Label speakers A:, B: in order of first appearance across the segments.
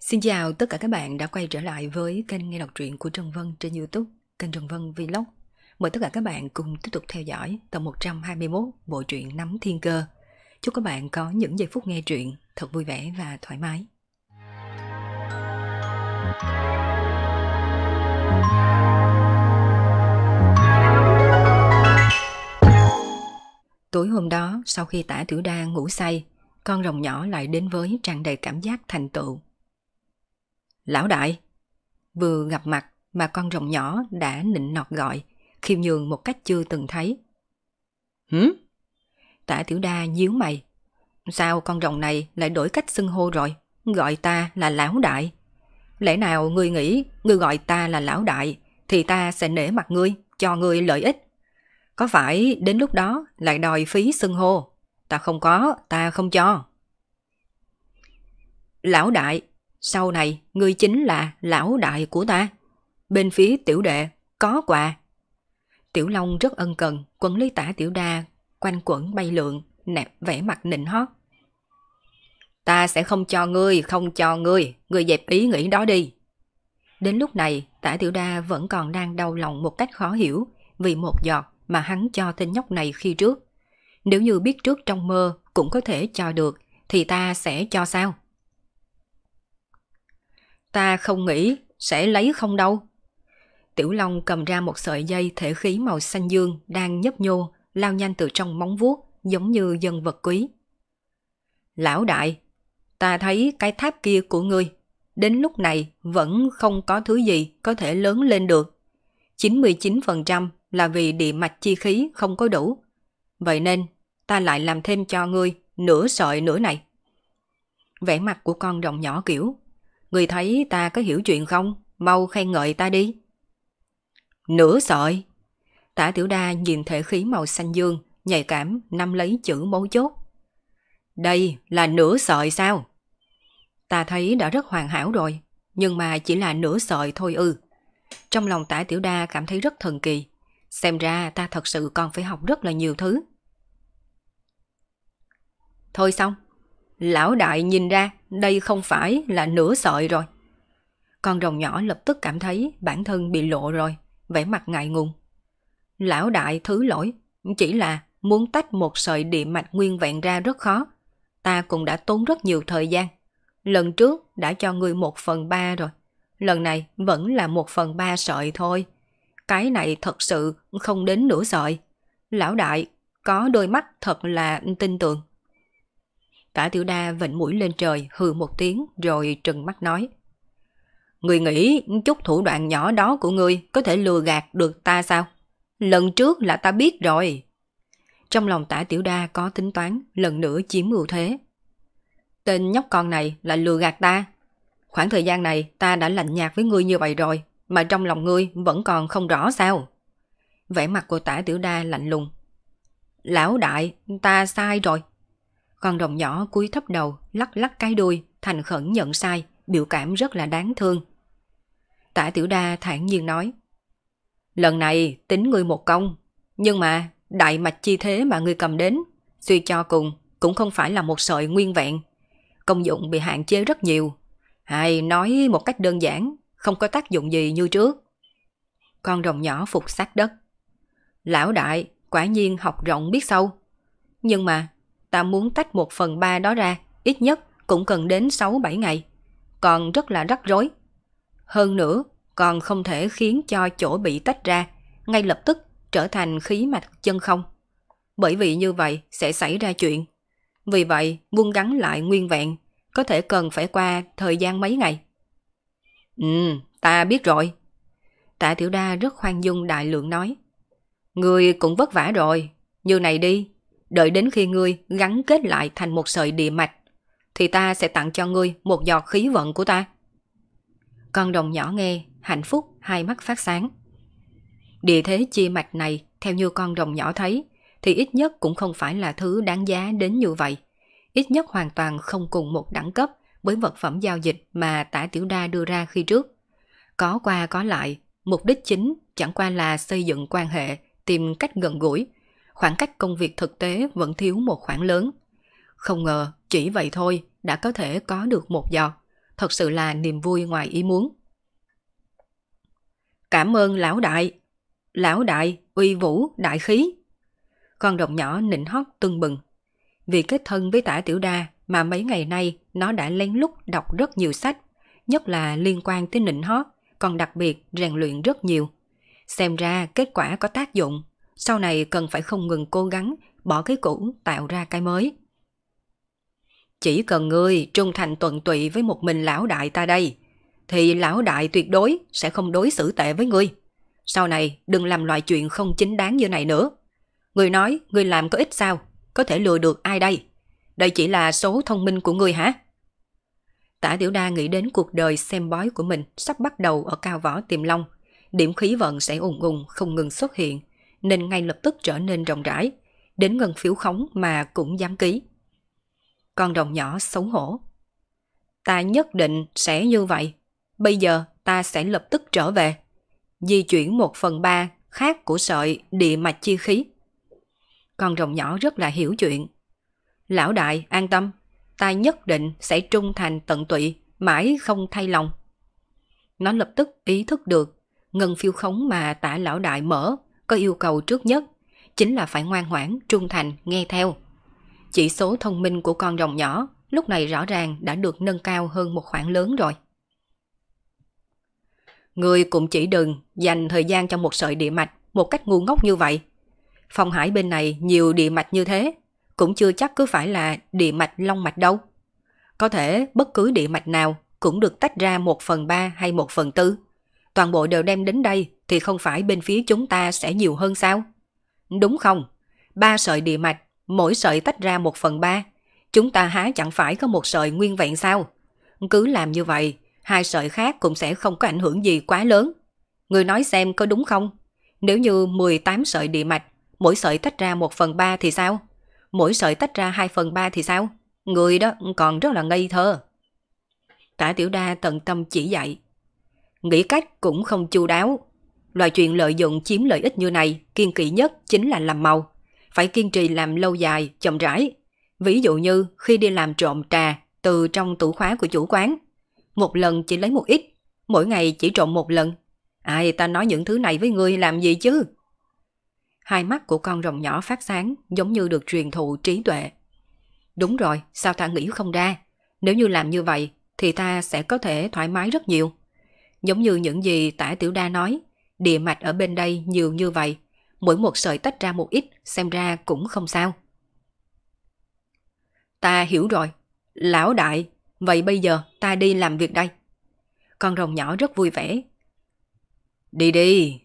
A: Xin chào tất cả các bạn đã quay trở lại với kênh nghe đọc truyện của Trần Vân trên Youtube, kênh Trần Vân Vlog. Mời tất cả các bạn cùng tiếp tục theo dõi tập 121 bộ truyện Nắm Thiên Cơ. Chúc các bạn có những giây phút nghe truyện thật vui vẻ và thoải mái. Tối hôm đó, sau khi tả tử đa ngủ say, con rồng nhỏ lại đến với tràn đầy cảm giác thành tựu Lão đại! Vừa gặp mặt mà con rồng nhỏ đã nịnh nọt gọi, khiêm nhường một cách chưa từng thấy. Hử? Tả tiểu đa nhíu mày. Sao con rồng này lại đổi cách xưng hô rồi? Gọi ta là lão đại. Lẽ nào ngươi nghĩ ngươi gọi ta là lão đại thì ta sẽ nể mặt ngươi, cho ngươi lợi ích. Có phải đến lúc đó lại đòi phí xưng hô? Ta không có, ta không cho. Lão đại, sau này, ngươi chính là lão đại của ta. Bên phía tiểu đệ, có quà. Tiểu Long rất ân cần, quấn lấy tả tiểu đa, quanh quẩn bay lượng nẹp vẻ mặt nịnh hót. Ta sẽ không cho ngươi, không cho ngươi, ngươi dẹp ý nghĩ đó đi. Đến lúc này, tả tiểu đa vẫn còn đang đau lòng một cách khó hiểu vì một giọt mà hắn cho tên nhóc này khi trước. Nếu như biết trước trong mơ cũng có thể cho được, thì ta sẽ cho sao? Ta không nghĩ sẽ lấy không đâu. Tiểu Long cầm ra một sợi dây thể khí màu xanh dương đang nhấp nhô, lao nhanh từ trong móng vuốt, giống như dân vật quý. Lão đại, ta thấy cái tháp kia của ngươi, đến lúc này vẫn không có thứ gì có thể lớn lên được. 99% là vì địa mạch chi khí không có đủ. Vậy nên, ta lại làm thêm cho ngươi nửa sợi nửa này. Vẻ mặt của con rồng nhỏ kiểu Người thấy ta có hiểu chuyện không? Mau khen ngợi ta đi. Nửa sợi. Tả tiểu đa nhìn thể khí màu xanh dương, nhạy cảm, nắm lấy chữ mấu chốt. Đây là nửa sợi sao? Ta thấy đã rất hoàn hảo rồi, nhưng mà chỉ là nửa sợi thôi ư. Trong lòng tả tiểu đa cảm thấy rất thần kỳ. Xem ra ta thật sự còn phải học rất là nhiều thứ. Thôi xong, lão đại nhìn ra, đây không phải là nửa sợi rồi. Con rồng nhỏ lập tức cảm thấy bản thân bị lộ rồi, vẻ mặt ngại ngùng. Lão đại thứ lỗi, chỉ là muốn tách một sợi địa mạch nguyên vẹn ra rất khó. Ta cũng đã tốn rất nhiều thời gian. Lần trước đã cho người một phần ba rồi. Lần này vẫn là một phần ba sợi thôi. Cái này thật sự không đến nửa sợi. Lão đại có đôi mắt thật là tin tưởng. Tả Tiểu Đa vẫn mũi lên trời hừ một tiếng rồi trừng mắt nói. Người nghĩ chút thủ đoạn nhỏ đó của ngươi có thể lừa gạt được ta sao? Lần trước là ta biết rồi. Trong lòng tả tiểu đa có tính toán lần nữa chiếm ưu thế. Tên nhóc con này là lừa gạt ta. Khoảng thời gian này ta đã lạnh nhạt với ngươi như vậy rồi, mà trong lòng ngươi vẫn còn không rõ sao? Vẻ mặt của tả tiểu đa lạnh lùng. Lão đại, ta sai rồi, con đồng nhỏ cúi thấp đầu, lắc lắc cái đuôi, thành khẩn nhận sai, biểu cảm rất là đáng thương. Tả tiểu đa thản nhiên nói. Lần này tính ngươi một công, nhưng mà đại mạch chi thế mà ngươi cầm đến, suy cho cùng cũng không phải là một sợi nguyên vẹn. Công dụng bị hạn chế rất nhiều. Hay nói một cách đơn giản, không có tác dụng gì như trước. Con rồng nhỏ phục sát đất. Lão đại, quả nhiên học rộng biết sâu. Nhưng mà ta muốn tách một phần ba đó ra, ít nhất cũng cần đến 6-7 ngày. Còn rất là rắc rối. Hơn nữa, còn không thể khiến cho chỗ bị tách ra ngay lập tức trở thành khí mạch chân không. Bởi vì như vậy sẽ xảy ra chuyện. Vì vậy, muốn gắn lại nguyên vẹn, có thể cần phải qua thời gian mấy ngày. Ừ, ta biết rồi. Tạ Tiểu Đa rất khoan dung đại lượng nói. Người cũng vất vả rồi, như này đi, Đợi đến khi ngươi gắn kết lại thành một sợi địa mạch, thì ta sẽ tặng cho ngươi một giọt khí vận của ta. Con đồng nhỏ nghe, hạnh phúc, hai mắt phát sáng. Địa thế chi mạch này, theo như con đồng nhỏ thấy, thì ít nhất cũng không phải là thứ đáng giá đến như vậy. Ít nhất hoàn toàn không cùng một đẳng cấp với vật phẩm giao dịch mà tả tiểu đa đưa ra khi trước. Có qua có lại, mục đích chính chẳng qua là xây dựng quan hệ, tìm cách gần gũi, khoảng cách công việc thực tế vẫn thiếu một khoảng lớn. Không ngờ, chỉ vậy thôi đã có thể có được một giọt. Thật sự là niềm vui ngoài ý muốn. Cảm ơn lão đại. Lão đại, uy vũ, đại khí. Con đồng nhỏ nịnh hót tưng bừng. Vì kết thân với tả tiểu đa mà mấy ngày nay nó đã lén lút đọc rất nhiều sách, nhất là liên quan tới nịnh hót, còn đặc biệt rèn luyện rất nhiều. Xem ra kết quả có tác dụng sau này cần phải không ngừng cố gắng bỏ cái cũ tạo ra cái mới. Chỉ cần ngươi trung thành tuận tụy với một mình lão đại ta đây, thì lão đại tuyệt đối sẽ không đối xử tệ với ngươi. Sau này đừng làm loại chuyện không chính đáng như này nữa. Ngươi nói ngươi làm có ích sao, có thể lừa được ai đây? Đây chỉ là số thông minh của ngươi hả? Tả Tiểu Đa nghĩ đến cuộc đời xem bói của mình sắp bắt đầu ở cao võ tiềm long. Điểm khí vận sẽ ủng ủng không ngừng xuất hiện, nên ngay lập tức trở nên rộng rãi, đến ngân phiếu khống mà cũng dám ký. Con rồng nhỏ xấu hổ. Ta nhất định sẽ như vậy. Bây giờ ta sẽ lập tức trở về. Di chuyển một phần ba khác của sợi địa mạch chi khí. Con rồng nhỏ rất là hiểu chuyện. Lão đại an tâm, ta nhất định sẽ trung thành tận tụy, mãi không thay lòng. Nó lập tức ý thức được, ngân phiêu khống mà tả lão đại mở có yêu cầu trước nhất, chính là phải ngoan ngoãn, trung thành, nghe theo. Chỉ số thông minh của con rồng nhỏ lúc này rõ ràng đã được nâng cao hơn một khoảng lớn rồi. Người cũng chỉ đừng dành thời gian cho một sợi địa mạch một cách ngu ngốc như vậy. Phong Hải bên này nhiều địa mạch như thế, cũng chưa chắc cứ phải là địa mạch long mạch đâu. Có thể bất cứ địa mạch nào cũng được tách ra một phần ba hay một phần tư toàn bộ đều đem đến đây thì không phải bên phía chúng ta sẽ nhiều hơn sao? Đúng không? Ba sợi địa mạch, mỗi sợi tách ra một phần ba. Chúng ta há chẳng phải có một sợi nguyên vẹn sao? Cứ làm như vậy, hai sợi khác cũng sẽ không có ảnh hưởng gì quá lớn. Người nói xem có đúng không? Nếu như 18 sợi địa mạch, mỗi sợi tách ra một phần ba thì sao? Mỗi sợi tách ra hai phần ba thì sao? Người đó còn rất là ngây thơ. Tả tiểu đa tận tâm chỉ dạy nghĩ cách cũng không chu đáo. Loại chuyện lợi dụng chiếm lợi ích như này, kiên kỵ nhất chính là làm màu. Phải kiên trì làm lâu dài, chậm rãi. Ví dụ như khi đi làm trộm trà từ trong tủ khóa của chủ quán. Một lần chỉ lấy một ít, mỗi ngày chỉ trộm một lần. Ai ta nói những thứ này với ngươi làm gì chứ? Hai mắt của con rồng nhỏ phát sáng giống như được truyền thụ trí tuệ. Đúng rồi, sao ta nghĩ không ra? Nếu như làm như vậy thì ta sẽ có thể thoải mái rất nhiều. Giống như những gì tả tiểu đa nói, địa mạch ở bên đây nhiều như vậy, mỗi một sợi tách ra một ít xem ra cũng không sao. Ta hiểu rồi, lão đại, vậy bây giờ ta đi làm việc đây. Con rồng nhỏ rất vui vẻ. Đi đi,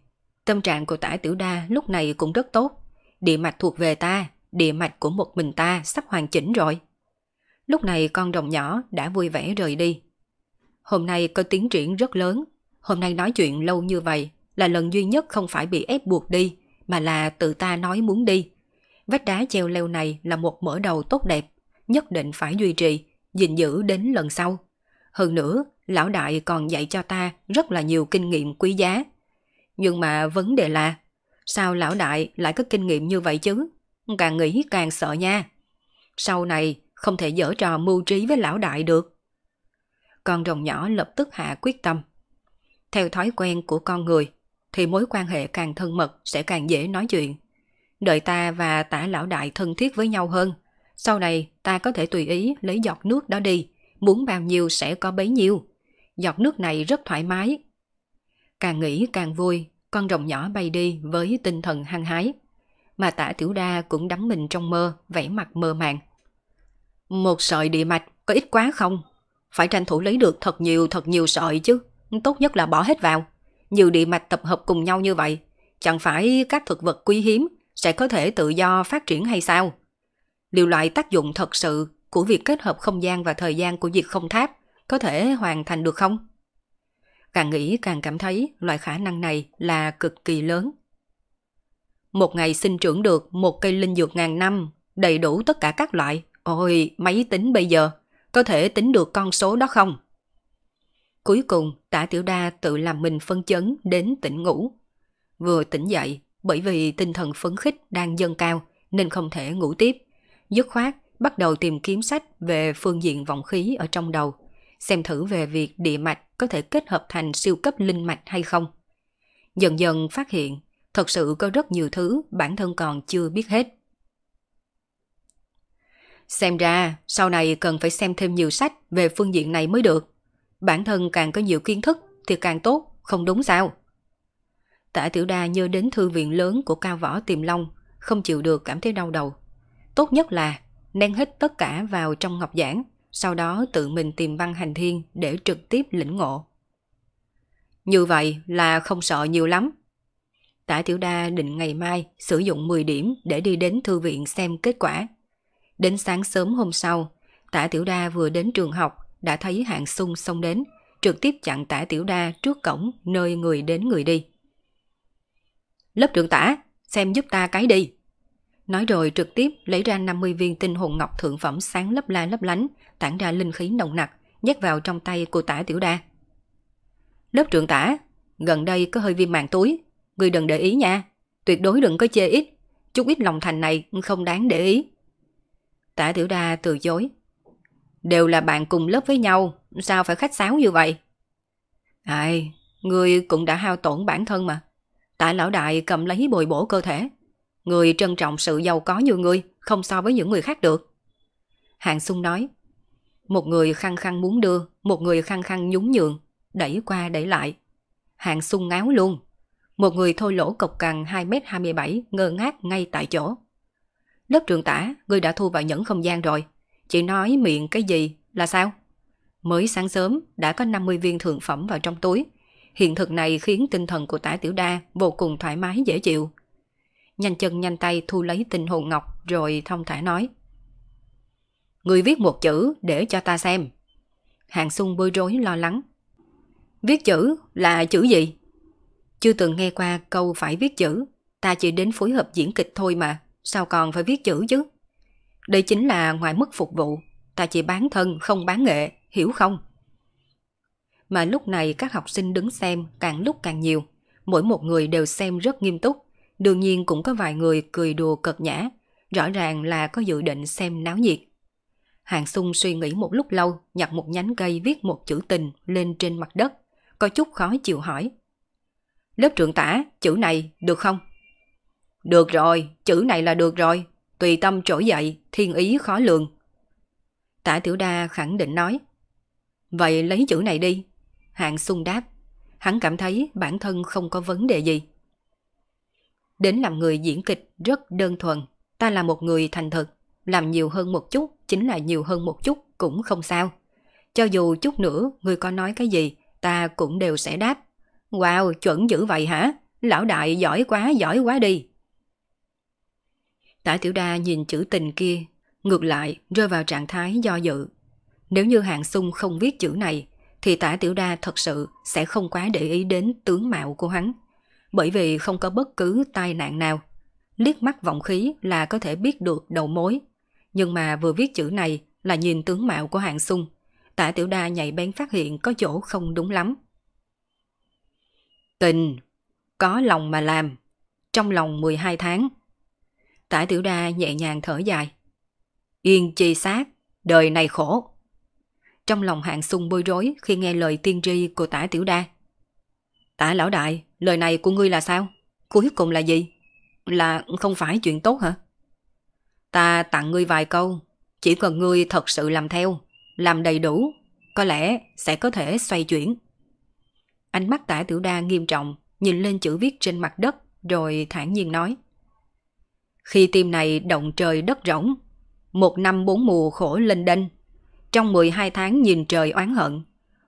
A: tâm trạng của tả tiểu đa lúc này cũng rất tốt. Địa mạch thuộc về ta, địa mạch của một mình ta sắp hoàn chỉnh rồi. Lúc này con rồng nhỏ đã vui vẻ rời đi. Hôm nay có tiến triển rất lớn. Hôm nay nói chuyện lâu như vậy là lần duy nhất không phải bị ép buộc đi, mà là tự ta nói muốn đi. Vách đá treo leo này là một mở đầu tốt đẹp, nhất định phải duy trì, gìn giữ đến lần sau. Hơn nữa, lão đại còn dạy cho ta rất là nhiều kinh nghiệm quý giá. Nhưng mà vấn đề là, sao lão đại lại có kinh nghiệm như vậy chứ? Càng nghĩ càng sợ nha. Sau này, không thể dở trò mưu trí với lão đại được con rồng nhỏ lập tức hạ quyết tâm. Theo thói quen của con người, thì mối quan hệ càng thân mật sẽ càng dễ nói chuyện. Đợi ta và tả lão đại thân thiết với nhau hơn, sau này ta có thể tùy ý lấy giọt nước đó đi, muốn bao nhiêu sẽ có bấy nhiêu. Giọt nước này rất thoải mái. Càng nghĩ càng vui, con rồng nhỏ bay đi với tinh thần hăng hái. Mà tả tiểu đa cũng đắm mình trong mơ, vẽ mặt mơ màng. Một sợi địa mạch có ít quá không? Phải tranh thủ lấy được thật nhiều thật nhiều sợi chứ. Tốt nhất là bỏ hết vào. Nhiều địa mạch tập hợp cùng nhau như vậy. Chẳng phải các thực vật quý hiếm sẽ có thể tự do phát triển hay sao? Liệu loại tác dụng thật sự của việc kết hợp không gian và thời gian của việc không tháp có thể hoàn thành được không? Càng nghĩ càng cảm thấy loại khả năng này là cực kỳ lớn. Một ngày sinh trưởng được một cây linh dược ngàn năm, đầy đủ tất cả các loại. Ôi, máy tính bây giờ có thể tính được con số đó không? Cuối cùng, tả tiểu đa tự làm mình phân chấn đến tỉnh ngủ. Vừa tỉnh dậy, bởi vì tinh thần phấn khích đang dâng cao nên không thể ngủ tiếp. Dứt khoát, bắt đầu tìm kiếm sách về phương diện vọng khí ở trong đầu, xem thử về việc địa mạch có thể kết hợp thành siêu cấp linh mạch hay không. Dần dần phát hiện, thật sự có rất nhiều thứ bản thân còn chưa biết hết. Xem ra, sau này cần phải xem thêm nhiều sách về phương diện này mới được. Bản thân càng có nhiều kiến thức thì càng tốt, không đúng sao? Tạ Tiểu Đa nhớ đến thư viện lớn của Cao Võ Tiềm Long, không chịu được cảm thấy đau đầu. Tốt nhất là nén hết tất cả vào trong ngọc giảng, sau đó tự mình tìm văn hành thiên để trực tiếp lĩnh ngộ. Như vậy là không sợ nhiều lắm. Tả Tiểu Đa định ngày mai sử dụng 10 điểm để đi đến thư viện xem kết quả. Đến sáng sớm hôm sau, Tả Tiểu Đa vừa đến trường học đã thấy Hạng Sung xông đến, trực tiếp chặn Tả Tiểu Đa trước cổng nơi người đến người đi. Lớp trưởng Tả, xem giúp ta cái đi. Nói rồi trực tiếp lấy ra 50 viên tinh hồn ngọc thượng phẩm sáng lấp la lấp lánh, tản ra linh khí nồng nặc, nhét vào trong tay của Tả Tiểu Đa. Lớp trưởng Tả, gần đây có hơi viêm màng túi, người đừng để ý nha, tuyệt đối đừng có chê ít, chút ít lòng thành này không đáng để ý. Tả Tiểu Đa từ chối. Đều là bạn cùng lớp với nhau, sao phải khách sáo như vậy? Ai, người cũng đã hao tổn bản thân mà. Tả lão đại cầm lấy bồi bổ cơ thể. Người trân trọng sự giàu có như người, không so với những người khác được. Hạng Sung nói, một người khăng khăng muốn đưa, một người khăng khăng nhún nhường, đẩy qua đẩy lại. Hạng Sung ngáo luôn. Một người thôi lỗ cộc cằn 2m27 ngơ ngác ngay tại chỗ. Lớp trường tả, ngươi đã thu vào nhẫn không gian rồi. Chị nói miệng cái gì là sao? Mới sáng sớm đã có 50 viên thượng phẩm vào trong túi. Hiện thực này khiến tinh thần của tả tiểu đa vô cùng thoải mái dễ chịu. Nhanh chân nhanh tay thu lấy tinh hồn ngọc rồi thông thả nói. Người viết một chữ để cho ta xem. Hàng sung bơi rối lo lắng. Viết chữ là chữ gì? Chưa từng nghe qua câu phải viết chữ, ta chỉ đến phối hợp diễn kịch thôi mà sao còn phải viết chữ chứ? Đây chính là ngoài mức phục vụ, ta chỉ bán thân không bán nghệ, hiểu không? Mà lúc này các học sinh đứng xem càng lúc càng nhiều, mỗi một người đều xem rất nghiêm túc, đương nhiên cũng có vài người cười đùa cợt nhã, rõ ràng là có dự định xem náo nhiệt. Hàng Sung suy nghĩ một lúc lâu, nhặt một nhánh cây viết một chữ tình lên trên mặt đất, có chút khó chịu hỏi. Lớp trưởng tả, chữ này được không? Được rồi, chữ này là được rồi. Tùy tâm trỗi dậy, thiên ý khó lường. Tả Tiểu Đa khẳng định nói. Vậy lấy chữ này đi. Hạng sung đáp. Hắn cảm thấy bản thân không có vấn đề gì. Đến làm người diễn kịch rất đơn thuần. Ta là một người thành thực. Làm nhiều hơn một chút chính là nhiều hơn một chút cũng không sao. Cho dù chút nữa người có nói cái gì, ta cũng đều sẽ đáp. Wow, chuẩn dữ vậy hả? Lão đại giỏi quá, giỏi quá đi. Tả Tiểu Đa nhìn chữ tình kia, ngược lại rơi vào trạng thái do dự. Nếu như Hạng Sung không viết chữ này, thì Tả Tiểu Đa thật sự sẽ không quá để ý đến tướng mạo của hắn. Bởi vì không có bất cứ tai nạn nào. Liếc mắt vọng khí là có thể biết được đầu mối. Nhưng mà vừa viết chữ này là nhìn tướng mạo của Hạng Sung. Tả Tiểu Đa nhảy bén phát hiện có chỗ không đúng lắm. Tình, có lòng mà làm. Trong lòng 12 tháng, Tả Tiểu Đa nhẹ nhàng thở dài. Yên chi sát, đời này khổ. Trong lòng hạng sung bối rối khi nghe lời tiên tri của tả Tiểu Đa. Tả lão đại, lời này của ngươi là sao? Cuối cùng là gì? Là không phải chuyện tốt hả? Ta tặng ngươi vài câu, chỉ cần ngươi thật sự làm theo, làm đầy đủ, có lẽ sẽ có thể xoay chuyển. Ánh mắt tả Tiểu Đa nghiêm trọng, nhìn lên chữ viết trên mặt đất rồi thản nhiên nói. Khi tim này động trời đất rỗng, một năm bốn mùa khổ lên đênh, trong 12 tháng nhìn trời oán hận,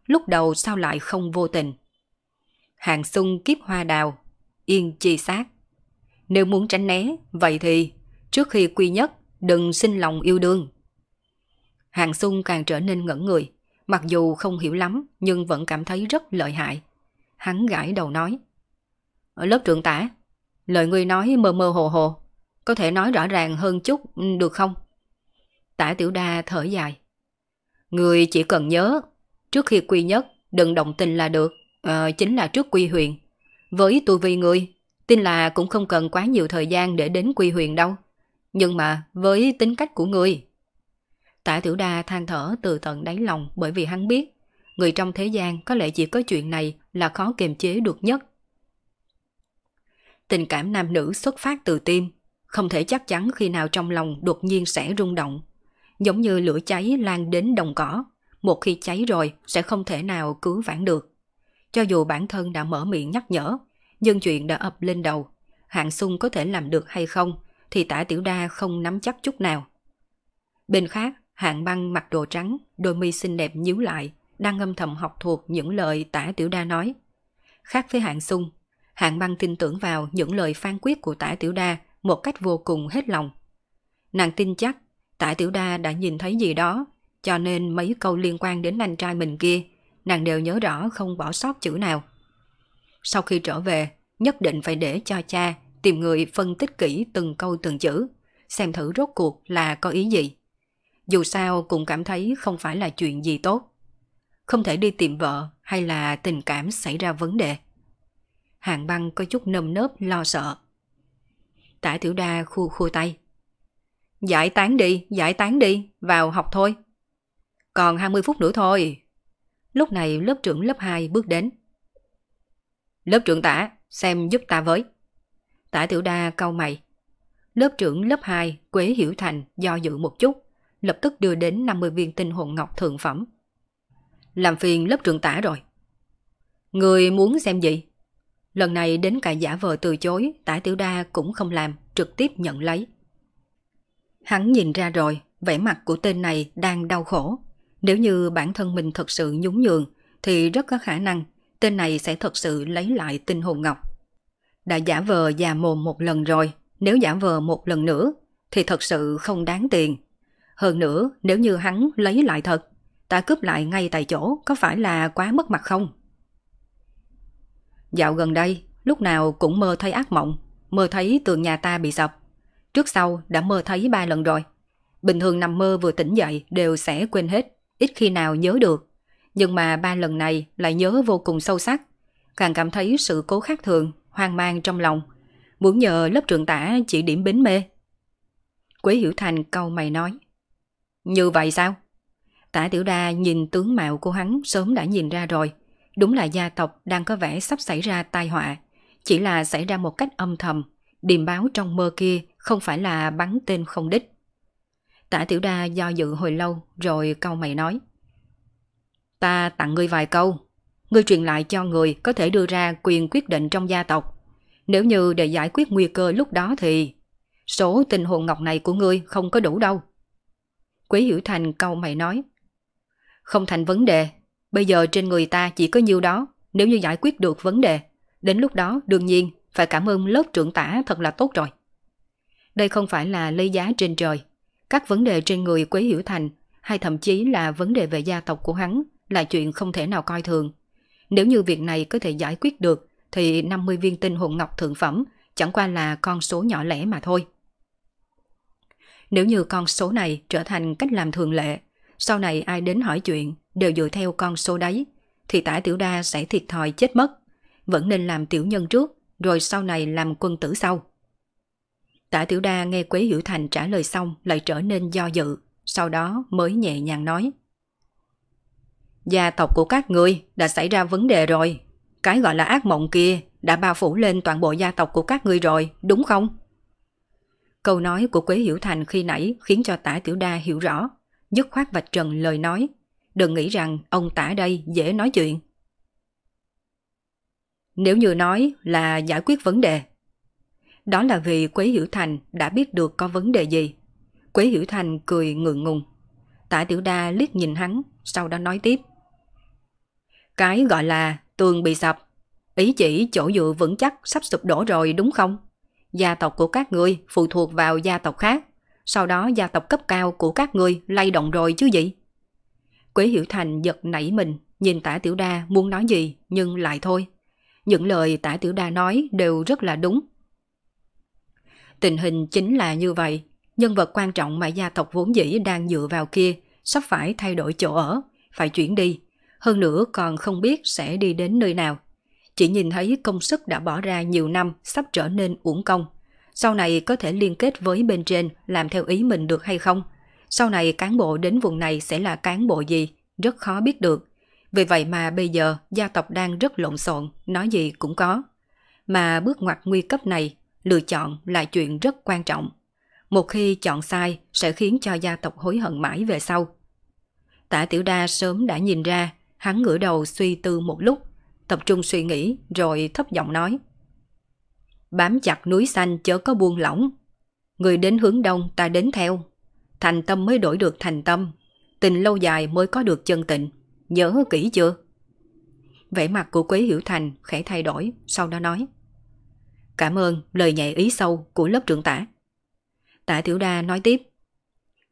A: lúc đầu sao lại không vô tình. hạng sung kiếp hoa đào, yên chi sát. Nếu muốn tránh né, vậy thì trước khi quy nhất, đừng sinh lòng yêu đương. hạng sung càng trở nên ngẩn người, mặc dù không hiểu lắm nhưng vẫn cảm thấy rất lợi hại. Hắn gãi đầu nói. Ở lớp trưởng tả, lời người nói mơ mơ hồ hồ, có thể nói rõ ràng hơn chút ừ, được không? Tả tiểu đa thở dài. Người chỉ cần nhớ, trước khi quy nhất, đừng động tình là được, à, chính là trước quy huyện. Với tu vi người, tin là cũng không cần quá nhiều thời gian để đến quy huyện đâu. Nhưng mà với tính cách của người Tả tiểu đa than thở từ tận đáy lòng bởi vì hắn biết người trong thế gian có lẽ chỉ có chuyện này là khó kiềm chế được nhất. Tình cảm nam nữ xuất phát từ tim, không thể chắc chắn khi nào trong lòng đột nhiên sẽ rung động. Giống như lửa cháy lan đến đồng cỏ, một khi cháy rồi sẽ không thể nào cứu vãn được. Cho dù bản thân đã mở miệng nhắc nhở, nhưng chuyện đã ập lên đầu, hạng sung có thể làm được hay không thì tả tiểu đa không nắm chắc chút nào. Bên khác, hạng băng mặc đồ trắng, đôi mi xinh đẹp nhíu lại, đang ngâm thầm học thuộc những lời tả tiểu đa nói. Khác với hạng sung, hạng băng tin tưởng vào những lời phán quyết của tả tiểu đa một cách vô cùng hết lòng. Nàng tin chắc tại Tiểu Đa đã nhìn thấy gì đó, cho nên mấy câu liên quan đến anh trai mình kia, nàng đều nhớ rõ không bỏ sót chữ nào. Sau khi trở về, nhất định phải để cho cha tìm người phân tích kỹ từng câu từng chữ, xem thử rốt cuộc là có ý gì. Dù sao cũng cảm thấy không phải là chuyện gì tốt. Không thể đi tìm vợ hay là tình cảm xảy ra vấn đề. Hàng băng có chút nâm nớp lo sợ. Tả Tiểu Đa khu khu tay. Giải tán đi, giải tán đi, vào học thôi. Còn 20 phút nữa thôi. Lúc này lớp trưởng lớp 2 bước đến. Lớp trưởng tả, xem giúp ta với. Tả Tiểu Đa cau mày. Lớp trưởng lớp 2 Quế Hiểu Thành do dự một chút, lập tức đưa đến 50 viên tinh hồn ngọc thượng phẩm. Làm phiền lớp trưởng tả rồi. Người muốn xem gì? Lần này đến cả giả vờ từ chối, tả tiểu đa cũng không làm, trực tiếp nhận lấy. Hắn nhìn ra rồi, vẻ mặt của tên này đang đau khổ. Nếu như bản thân mình thật sự nhún nhường, thì rất có khả năng tên này sẽ thật sự lấy lại tinh hồn ngọc. Đã giả vờ già mồm một lần rồi, nếu giả vờ một lần nữa, thì thật sự không đáng tiền. Hơn nữa, nếu như hắn lấy lại thật, ta cướp lại ngay tại chỗ có phải là quá mất mặt không? Dạo gần đây, lúc nào cũng mơ thấy ác mộng, mơ thấy tường nhà ta bị sập. Trước sau đã mơ thấy ba lần rồi. Bình thường nằm mơ vừa tỉnh dậy đều sẽ quên hết, ít khi nào nhớ được. Nhưng mà ba lần này lại nhớ vô cùng sâu sắc. Càng cảm thấy sự cố khác thường, hoang mang trong lòng. Muốn nhờ lớp trưởng tả chỉ điểm bính mê. Quế Hiểu Thành câu mày nói. Như vậy sao? Tả Tiểu Đa nhìn tướng mạo của hắn sớm đã nhìn ra rồi. Đúng là gia tộc đang có vẻ sắp xảy ra tai họa, chỉ là xảy ra một cách âm thầm, điềm báo trong mơ kia không phải là bắn tên không đích. Tả tiểu đa do dự hồi lâu rồi câu mày nói. Ta tặng ngươi vài câu, ngươi truyền lại cho người có thể đưa ra quyền quyết định trong gia tộc. Nếu như để giải quyết nguy cơ lúc đó thì số tình hồn ngọc này của ngươi không có đủ đâu. Quế Hiểu Thành câu mày nói. Không thành vấn đề, Bây giờ trên người ta chỉ có nhiêu đó, nếu như giải quyết được vấn đề, đến lúc đó đương nhiên phải cảm ơn lớp trưởng tả thật là tốt rồi. Đây không phải là lấy giá trên trời. Các vấn đề trên người Quế Hiểu Thành hay thậm chí là vấn đề về gia tộc của hắn là chuyện không thể nào coi thường. Nếu như việc này có thể giải quyết được thì 50 viên tinh hồn ngọc thượng phẩm chẳng qua là con số nhỏ lẻ mà thôi. Nếu như con số này trở thành cách làm thường lệ, sau này ai đến hỏi chuyện đều dựa theo con số đấy, thì tả tiểu đa sẽ thiệt thòi chết mất. Vẫn nên làm tiểu nhân trước, rồi sau này làm quân tử sau. Tả tiểu đa nghe Quế Hữu Thành trả lời xong lại trở nên do dự, sau đó mới nhẹ nhàng nói. Gia tộc của các người đã xảy ra vấn đề rồi. Cái gọi là ác mộng kia đã bao phủ lên toàn bộ gia tộc của các người rồi, đúng không? Câu nói của Quế Hiểu Thành khi nãy khiến cho tả tiểu đa hiểu rõ, dứt khoát vạch trần lời nói. Đừng nghĩ rằng ông tả đây dễ nói chuyện. Nếu như nói là giải quyết vấn đề. Đó là vì Quế Hiểu Thành đã biết được có vấn đề gì. Quế Hiểu Thành cười ngượng ngùng. Tả Tiểu Đa liếc nhìn hắn, sau đó nói tiếp. Cái gọi là tường bị sập, ý chỉ chỗ dựa vững chắc sắp sụp đổ rồi đúng không? Gia tộc của các ngươi phụ thuộc vào gia tộc khác, sau đó gia tộc cấp cao của các ngươi lay động rồi chứ gì? Quế Hiểu Thành giật nảy mình, nhìn tả tiểu đa muốn nói gì nhưng lại thôi. Những lời tả tiểu đa nói đều rất là đúng. Tình hình chính là như vậy, nhân vật quan trọng mà gia tộc vốn dĩ đang dựa vào kia sắp phải thay đổi chỗ ở, phải chuyển đi, hơn nữa còn không biết sẽ đi đến nơi nào. Chỉ nhìn thấy công sức đã bỏ ra nhiều năm sắp trở nên uổng công. Sau này có thể liên kết với bên trên làm theo ý mình được hay không – sau này cán bộ đến vùng này sẽ là cán bộ gì, rất khó biết được. Vì vậy mà bây giờ gia tộc đang rất lộn xộn, nói gì cũng có. Mà bước ngoặt nguy cấp này, lựa chọn là chuyện rất quan trọng. Một khi chọn sai sẽ khiến cho gia tộc hối hận mãi về sau. Tả Tiểu Đa sớm đã nhìn ra, hắn ngửa đầu suy tư một lúc, tập trung suy nghĩ rồi thấp giọng nói. Bám chặt núi xanh chớ có buông lỏng. Người đến hướng đông ta đến theo, Thành tâm mới đổi được thành tâm Tình lâu dài mới có được chân tịnh Nhớ kỹ chưa Vẻ mặt của Quế Hiểu Thành khẽ thay đổi Sau đó nói Cảm ơn lời nhạy ý sâu của lớp trưởng tả Tả Tiểu Đa nói tiếp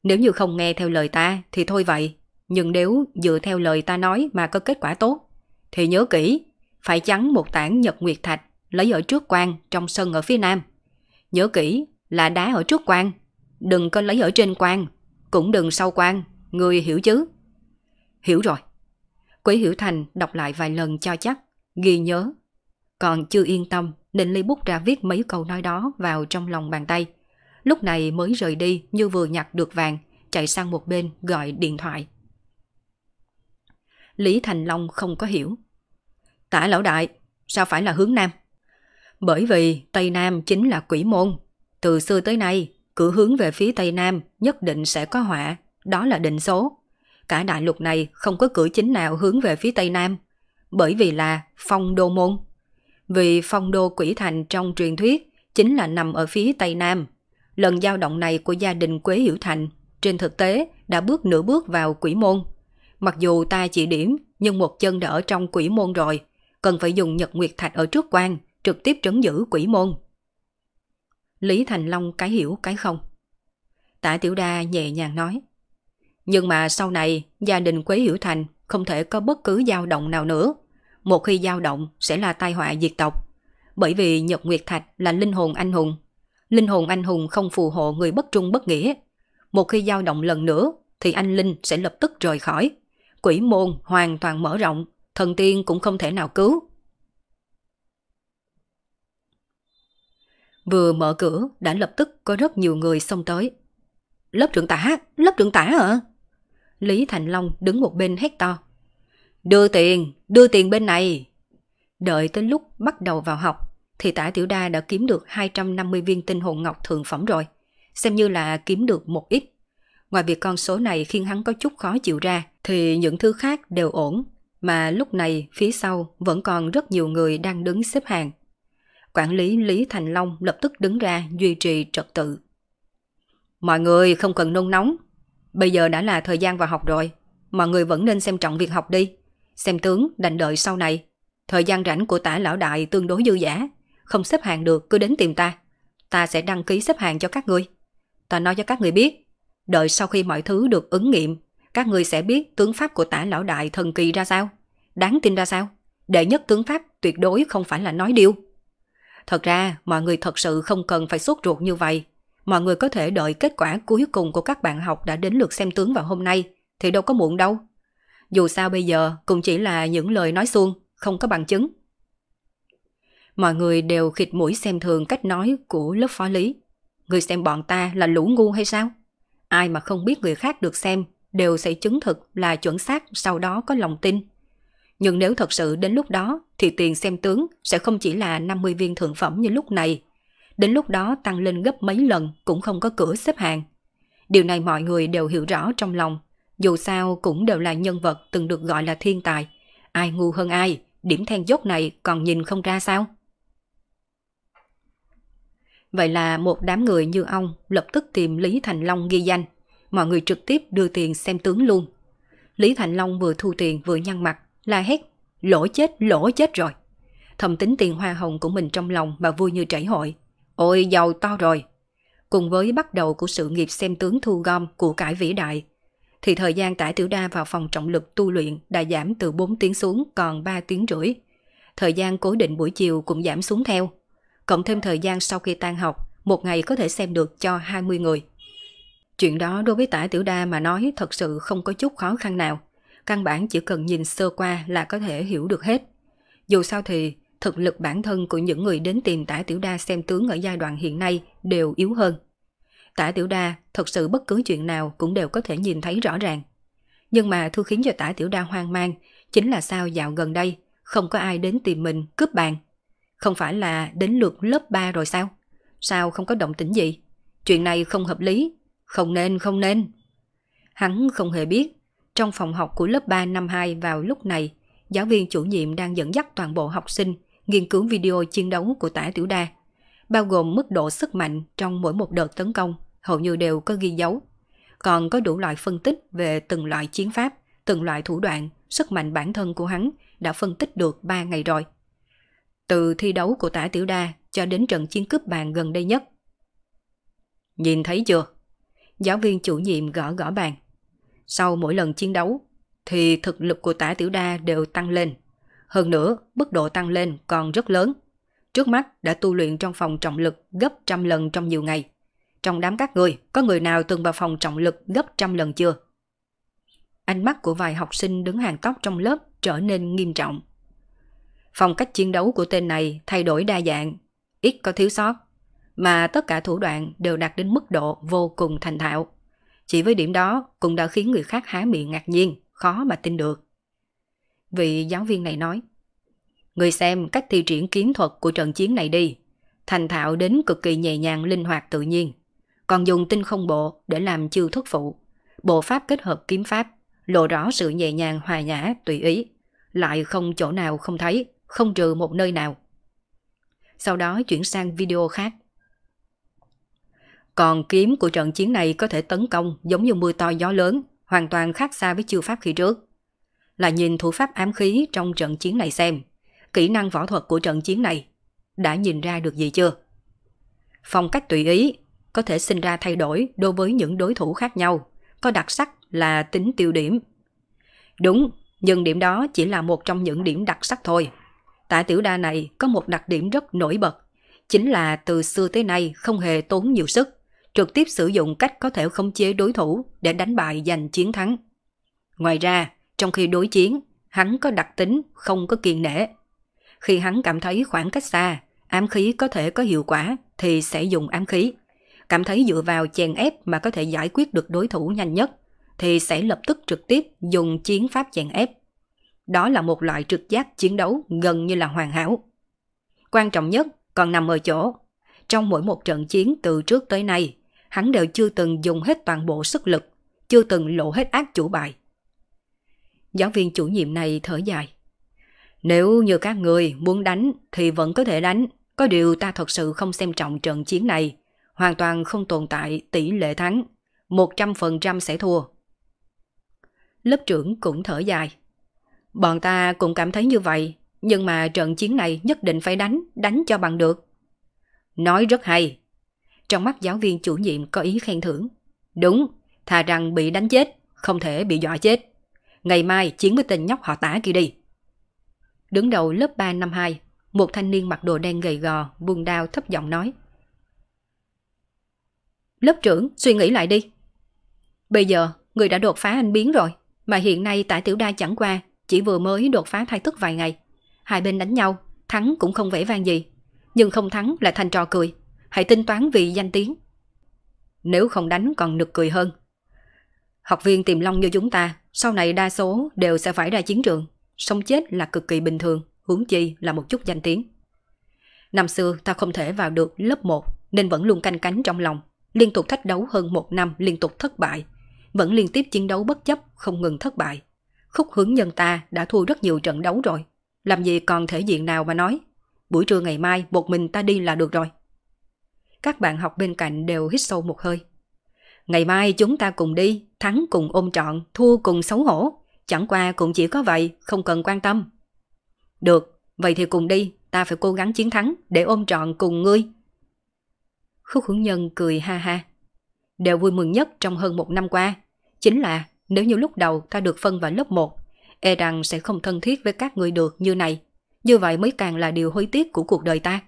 A: Nếu như không nghe theo lời ta Thì thôi vậy Nhưng nếu dựa theo lời ta nói mà có kết quả tốt Thì nhớ kỹ Phải chắn một tảng nhật nguyệt thạch Lấy ở trước quan trong sân ở phía nam Nhớ kỹ là đá ở trước quan Đừng có lấy ở trên quan Cũng đừng sau quan Người hiểu chứ Hiểu rồi quý Hiểu Thành đọc lại vài lần cho chắc Ghi nhớ Còn chưa yên tâm Định lấy bút ra viết mấy câu nói đó vào trong lòng bàn tay Lúc này mới rời đi như vừa nhặt được vàng Chạy sang một bên gọi điện thoại Lý Thành Long không có hiểu Tả lão đại Sao phải là hướng Nam Bởi vì Tây Nam chính là quỷ môn Từ xưa tới nay cử hướng về phía Tây Nam nhất định sẽ có họa, đó là định số. Cả đại lục này không có cửa chính nào hướng về phía Tây Nam, bởi vì là phong đô môn. Vì phong đô quỷ thành trong truyền thuyết chính là nằm ở phía Tây Nam. Lần giao động này của gia đình Quế Hiểu Thành trên thực tế đã bước nửa bước vào quỷ môn. Mặc dù ta chỉ điểm nhưng một chân đã ở trong quỷ môn rồi, cần phải dùng nhật nguyệt thạch ở trước quan trực tiếp trấn giữ quỷ môn. Lý Thành Long cái hiểu cái không. Tả Tiểu Đa nhẹ nhàng nói. Nhưng mà sau này gia đình Quế Hiểu Thành không thể có bất cứ dao động nào nữa. Một khi dao động sẽ là tai họa diệt tộc. Bởi vì Nhật Nguyệt Thạch là linh hồn anh hùng. Linh hồn anh hùng không phù hộ người bất trung bất nghĩa. Một khi dao động lần nữa thì anh Linh sẽ lập tức rời khỏi. Quỷ môn hoàn toàn mở rộng, thần tiên cũng không thể nào cứu. Vừa mở cửa đã lập tức có rất nhiều người xông tới. Lớp trưởng tả, lớp trưởng tả hả Lý Thành Long đứng một bên hét to. Đưa tiền, đưa tiền bên này. Đợi tới lúc bắt đầu vào học thì tả tiểu đa đã kiếm được 250 viên tinh hồn ngọc thượng phẩm rồi. Xem như là kiếm được một ít. Ngoài việc con số này khiến hắn có chút khó chịu ra thì những thứ khác đều ổn. Mà lúc này phía sau vẫn còn rất nhiều người đang đứng xếp hàng quản lý Lý Thành Long lập tức đứng ra duy trì trật tự. Mọi người không cần nôn nóng, bây giờ đã là thời gian vào học rồi, mọi người vẫn nên xem trọng việc học đi, xem tướng đành đợi sau này. Thời gian rảnh của tả lão đại tương đối dư giả, không xếp hàng được cứ đến tìm ta, ta sẽ đăng ký xếp hàng cho các ngươi. Ta nói cho các người biết, đợi sau khi mọi thứ được ứng nghiệm, các người sẽ biết tướng pháp của tả lão đại thần kỳ ra sao, đáng tin ra sao. Đệ nhất tướng pháp tuyệt đối không phải là nói điêu. Thật ra, mọi người thật sự không cần phải sốt ruột như vậy. Mọi người có thể đợi kết quả cuối cùng của các bạn học đã đến lượt xem tướng vào hôm nay, thì đâu có muộn đâu. Dù sao bây giờ cũng chỉ là những lời nói suông, không có bằng chứng. Mọi người đều khịt mũi xem thường cách nói của lớp phó lý. Người xem bọn ta là lũ ngu hay sao? Ai mà không biết người khác được xem đều sẽ chứng thực là chuẩn xác sau đó có lòng tin. Nhưng nếu thật sự đến lúc đó thì tiền xem tướng sẽ không chỉ là 50 viên thượng phẩm như lúc này. Đến lúc đó tăng lên gấp mấy lần cũng không có cửa xếp hàng. Điều này mọi người đều hiểu rõ trong lòng. Dù sao cũng đều là nhân vật từng được gọi là thiên tài. Ai ngu hơn ai, điểm then dốt này còn nhìn không ra sao? Vậy là một đám người như ông lập tức tìm Lý Thành Long ghi danh. Mọi người trực tiếp đưa tiền xem tướng luôn. Lý Thành Long vừa thu tiền vừa nhăn mặt, la hét, lỗ chết, lỗ chết rồi. Thầm tính tiền hoa hồng của mình trong lòng mà vui như trảy hội. Ôi giàu to rồi. Cùng với bắt đầu của sự nghiệp xem tướng thu gom của cải vĩ đại, thì thời gian tải tiểu đa vào phòng trọng lực tu luyện đã giảm từ 4 tiếng xuống còn 3 tiếng rưỡi. Thời gian cố định buổi chiều cũng giảm xuống theo. Cộng thêm thời gian sau khi tan học, một ngày có thể xem được cho 20 người. Chuyện đó đối với tải tiểu đa mà nói thật sự không có chút khó khăn nào căn bản chỉ cần nhìn sơ qua là có thể hiểu được hết. Dù sao thì, thực lực bản thân của những người đến tìm tả tiểu đa xem tướng ở giai đoạn hiện nay đều yếu hơn. Tả tiểu đa thật sự bất cứ chuyện nào cũng đều có thể nhìn thấy rõ ràng. Nhưng mà thứ khiến cho tả tiểu đa hoang mang chính là sao dạo gần đây không có ai đến tìm mình cướp bàn. Không phải là đến lượt lớp 3 rồi sao? Sao không có động tĩnh gì? Chuyện này không hợp lý. Không nên, không nên. Hắn không hề biết trong phòng học của lớp 3 năm 2 vào lúc này, giáo viên chủ nhiệm đang dẫn dắt toàn bộ học sinh nghiên cứu video chiến đấu của tả tiểu đa, bao gồm mức độ sức mạnh trong mỗi một đợt tấn công, hầu như đều có ghi dấu. Còn có đủ loại phân tích về từng loại chiến pháp, từng loại thủ đoạn, sức mạnh bản thân của hắn đã phân tích được 3 ngày rồi. Từ thi đấu của tả tiểu đa cho đến trận chiến cướp bàn gần đây nhất. Nhìn thấy chưa? Giáo viên chủ nhiệm gõ gõ bàn sau mỗi lần chiến đấu, thì thực lực của tả tiểu đa đều tăng lên. Hơn nữa, mức độ tăng lên còn rất lớn. Trước mắt đã tu luyện trong phòng trọng lực gấp trăm lần trong nhiều ngày. Trong đám các người, có người nào từng vào phòng trọng lực gấp trăm lần chưa? Ánh mắt của vài học sinh đứng hàng tóc trong lớp trở nên nghiêm trọng. Phong cách chiến đấu của tên này thay đổi đa dạng, ít có thiếu sót, mà tất cả thủ đoạn đều đạt đến mức độ vô cùng thành thạo. Chỉ với điểm đó cũng đã khiến người khác há miệng ngạc nhiên, khó mà tin được. Vị giáo viên này nói, Người xem cách thi triển kiếm thuật của trận chiến này đi. Thành thạo đến cực kỳ nhẹ nhàng linh hoạt tự nhiên. Còn dùng tinh không bộ để làm chiêu thức phụ. Bộ pháp kết hợp kiếm pháp, lộ rõ sự nhẹ nhàng hòa nhã, tùy ý. Lại không chỗ nào không thấy, không trừ một nơi nào. Sau đó chuyển sang video khác. Còn kiếm của trận chiến này có thể tấn công giống như mưa to gió lớn, hoàn toàn khác xa với chiêu pháp khi trước. Là nhìn thủ pháp ám khí trong trận chiến này xem, kỹ năng võ thuật của trận chiến này, đã nhìn ra được gì chưa? Phong cách tùy ý có thể sinh ra thay đổi đối với những đối thủ khác nhau, có đặc sắc là tính tiêu điểm. Đúng, nhưng điểm đó chỉ là một trong những điểm đặc sắc thôi. tại tiểu đa này có một đặc điểm rất nổi bật, chính là từ xưa tới nay không hề tốn nhiều sức, trực tiếp sử dụng cách có thể khống chế đối thủ để đánh bại giành chiến thắng. Ngoài ra, trong khi đối chiến, hắn có đặc tính không có kiên nể. Khi hắn cảm thấy khoảng cách xa, ám khí có thể có hiệu quả thì sẽ dùng ám khí. Cảm thấy dựa vào chèn ép mà có thể giải quyết được đối thủ nhanh nhất thì sẽ lập tức trực tiếp dùng chiến pháp chèn ép. Đó là một loại trực giác chiến đấu gần như là hoàn hảo. Quan trọng nhất còn nằm ở chỗ, trong mỗi một trận chiến từ trước tới nay, hắn đều chưa từng dùng hết toàn bộ sức lực, chưa từng lộ hết ác chủ bài. Giáo viên chủ nhiệm này thở dài. Nếu như các người muốn đánh thì vẫn có thể đánh, có điều ta thật sự không xem trọng trận chiến này, hoàn toàn không tồn tại tỷ lệ thắng, 100% sẽ thua. Lớp trưởng cũng thở dài. Bọn ta cũng cảm thấy như vậy, nhưng mà trận chiến này nhất định phải đánh, đánh cho bằng được. Nói rất hay, trong mắt giáo viên chủ nhiệm có ý khen thưởng. Đúng, thà rằng bị đánh chết, không thể bị dọa chết. Ngày mai chiến với tình nhóc họ tả kia đi. Đứng đầu lớp 3 năm 2, một thanh niên mặc đồ đen gầy gò, buông đao thấp giọng nói. Lớp trưởng, suy nghĩ lại đi. Bây giờ, người đã đột phá anh biến rồi, mà hiện nay tại tiểu đa chẳng qua, chỉ vừa mới đột phá thai thức vài ngày. Hai bên đánh nhau, thắng cũng không vẻ vang gì, nhưng không thắng là thành trò cười hãy tính toán vì danh tiếng. Nếu không đánh còn nực cười hơn. Học viên tiềm long như chúng ta, sau này đa số đều sẽ phải ra chiến trường. Sống chết là cực kỳ bình thường, hướng chi là một chút danh tiếng. Năm xưa ta không thể vào được lớp 1 nên vẫn luôn canh cánh trong lòng, liên tục thách đấu hơn một năm liên tục thất bại, vẫn liên tiếp chiến đấu bất chấp không ngừng thất bại. Khúc hướng nhân ta đã thua rất nhiều trận đấu rồi, làm gì còn thể diện nào mà nói. Buổi trưa ngày mai một mình ta đi là được rồi. Các bạn học bên cạnh đều hít sâu một hơi. Ngày mai chúng ta cùng đi, thắng cùng ôm trọn, thua cùng xấu hổ. Chẳng qua cũng chỉ có vậy, không cần quan tâm. Được, vậy thì cùng đi, ta phải cố gắng chiến thắng để ôm trọn cùng ngươi. Khúc hưởng nhân cười ha ha. Đều vui mừng nhất trong hơn một năm qua, chính là nếu như lúc đầu ta được phân vào lớp 1, e rằng sẽ không thân thiết với các người được như này. Như vậy mới càng là điều hối tiếc của cuộc đời ta.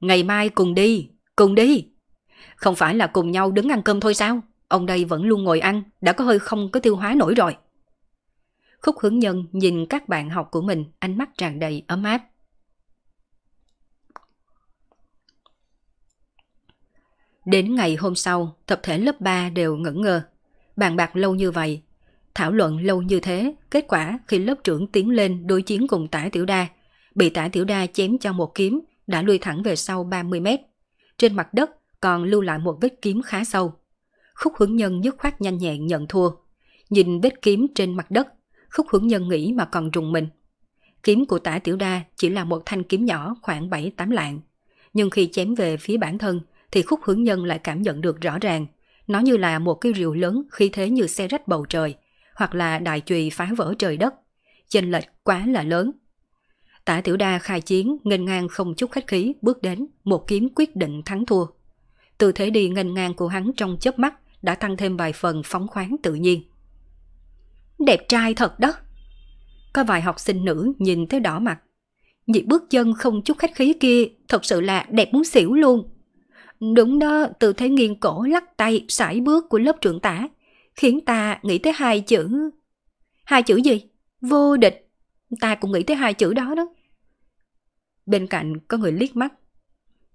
A: Ngày mai cùng đi, cùng đi. Không phải là cùng nhau đứng ăn cơm thôi sao? Ông đây vẫn luôn ngồi ăn, đã có hơi không có tiêu hóa nổi rồi. Khúc hướng nhân nhìn các bạn học của mình, ánh mắt tràn đầy ấm áp. Đến ngày hôm sau, tập thể lớp 3 đều ngẩn ngơ. Bàn bạc lâu như vậy, thảo luận lâu như thế, kết quả khi lớp trưởng tiến lên đối chiến cùng tả tiểu đa, bị tả tiểu đa chém cho một kiếm, đã lùi thẳng về sau 30 mét. Trên mặt đất còn lưu lại một vết kiếm khá sâu. Khúc hướng nhân dứt khoát nhanh nhẹn nhận thua. Nhìn vết kiếm trên mặt đất, khúc hướng nhân nghĩ mà còn rùng mình. Kiếm của tả tiểu đa chỉ là một thanh kiếm nhỏ khoảng 7-8 lạng. Nhưng khi chém về phía bản thân thì khúc hướng nhân lại cảm nhận được rõ ràng. Nó như là một cái rìu lớn khi thế như xe rách bầu trời, hoặc là đại chùy phá vỡ trời đất. Chênh lệch quá là lớn, Tả Tiểu Đa khai chiến, nghênh ngang không chút khách khí, bước đến, một kiếm quyết định thắng thua. Từ thế đi nghênh ngang của hắn trong chớp mắt đã tăng thêm vài phần phóng khoáng tự nhiên. Đẹp trai thật đó! Có vài học sinh nữ nhìn thấy đỏ mặt. Nhị bước chân không chút khách khí kia thật sự là đẹp muốn xỉu luôn. Đúng đó, từ thế nghiêng cổ lắc tay sải bước của lớp trưởng tả, khiến ta nghĩ tới hai chữ... Hai chữ gì? Vô địch! Ta cũng nghĩ tới hai chữ đó đó. Bên cạnh có người liếc mắt.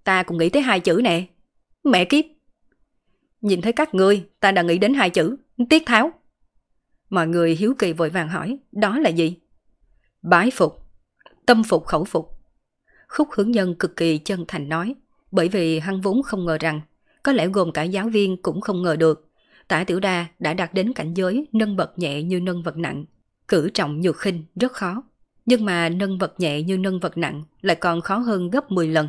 A: Ta cũng nghĩ tới hai chữ nè. Mẹ kiếp. Nhìn thấy các ngươi, ta đã nghĩ đến hai chữ. Tiết tháo. Mọi người hiếu kỳ vội vàng hỏi, đó là gì? Bái phục. Tâm phục khẩu phục. Khúc hướng nhân cực kỳ chân thành nói, bởi vì hăng vốn không ngờ rằng, có lẽ gồm cả giáo viên cũng không ngờ được, tả tiểu đa đã đạt đến cảnh giới nâng bậc nhẹ như nâng vật nặng, Cử trọng nhược khinh rất khó, nhưng mà nâng vật nhẹ như nâng vật nặng lại còn khó hơn gấp 10 lần.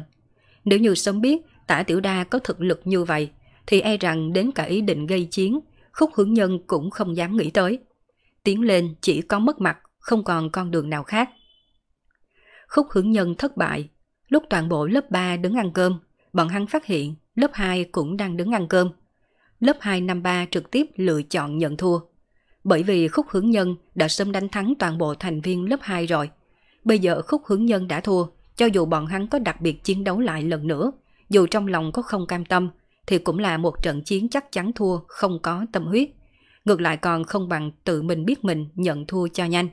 A: Nếu như sớm biết tả tiểu đa có thực lực như vậy, thì e rằng đến cả ý định gây chiến, khúc hướng nhân cũng không dám nghĩ tới. Tiến lên chỉ có mất mặt, không còn con đường nào khác. Khúc hướng nhân thất bại. Lúc toàn bộ lớp 3 đứng ăn cơm, bọn hắn phát hiện lớp 2 cũng đang đứng ăn cơm. Lớp 2 năm 3 trực tiếp lựa chọn nhận thua. Bởi vì Khúc Hướng Nhân đã xâm đánh thắng toàn bộ thành viên lớp 2 rồi. Bây giờ Khúc Hướng Nhân đã thua, cho dù bọn hắn có đặc biệt chiến đấu lại lần nữa, dù trong lòng có không cam tâm, thì cũng là một trận chiến chắc chắn thua, không có tâm huyết. Ngược lại còn không bằng tự mình biết mình nhận thua cho nhanh.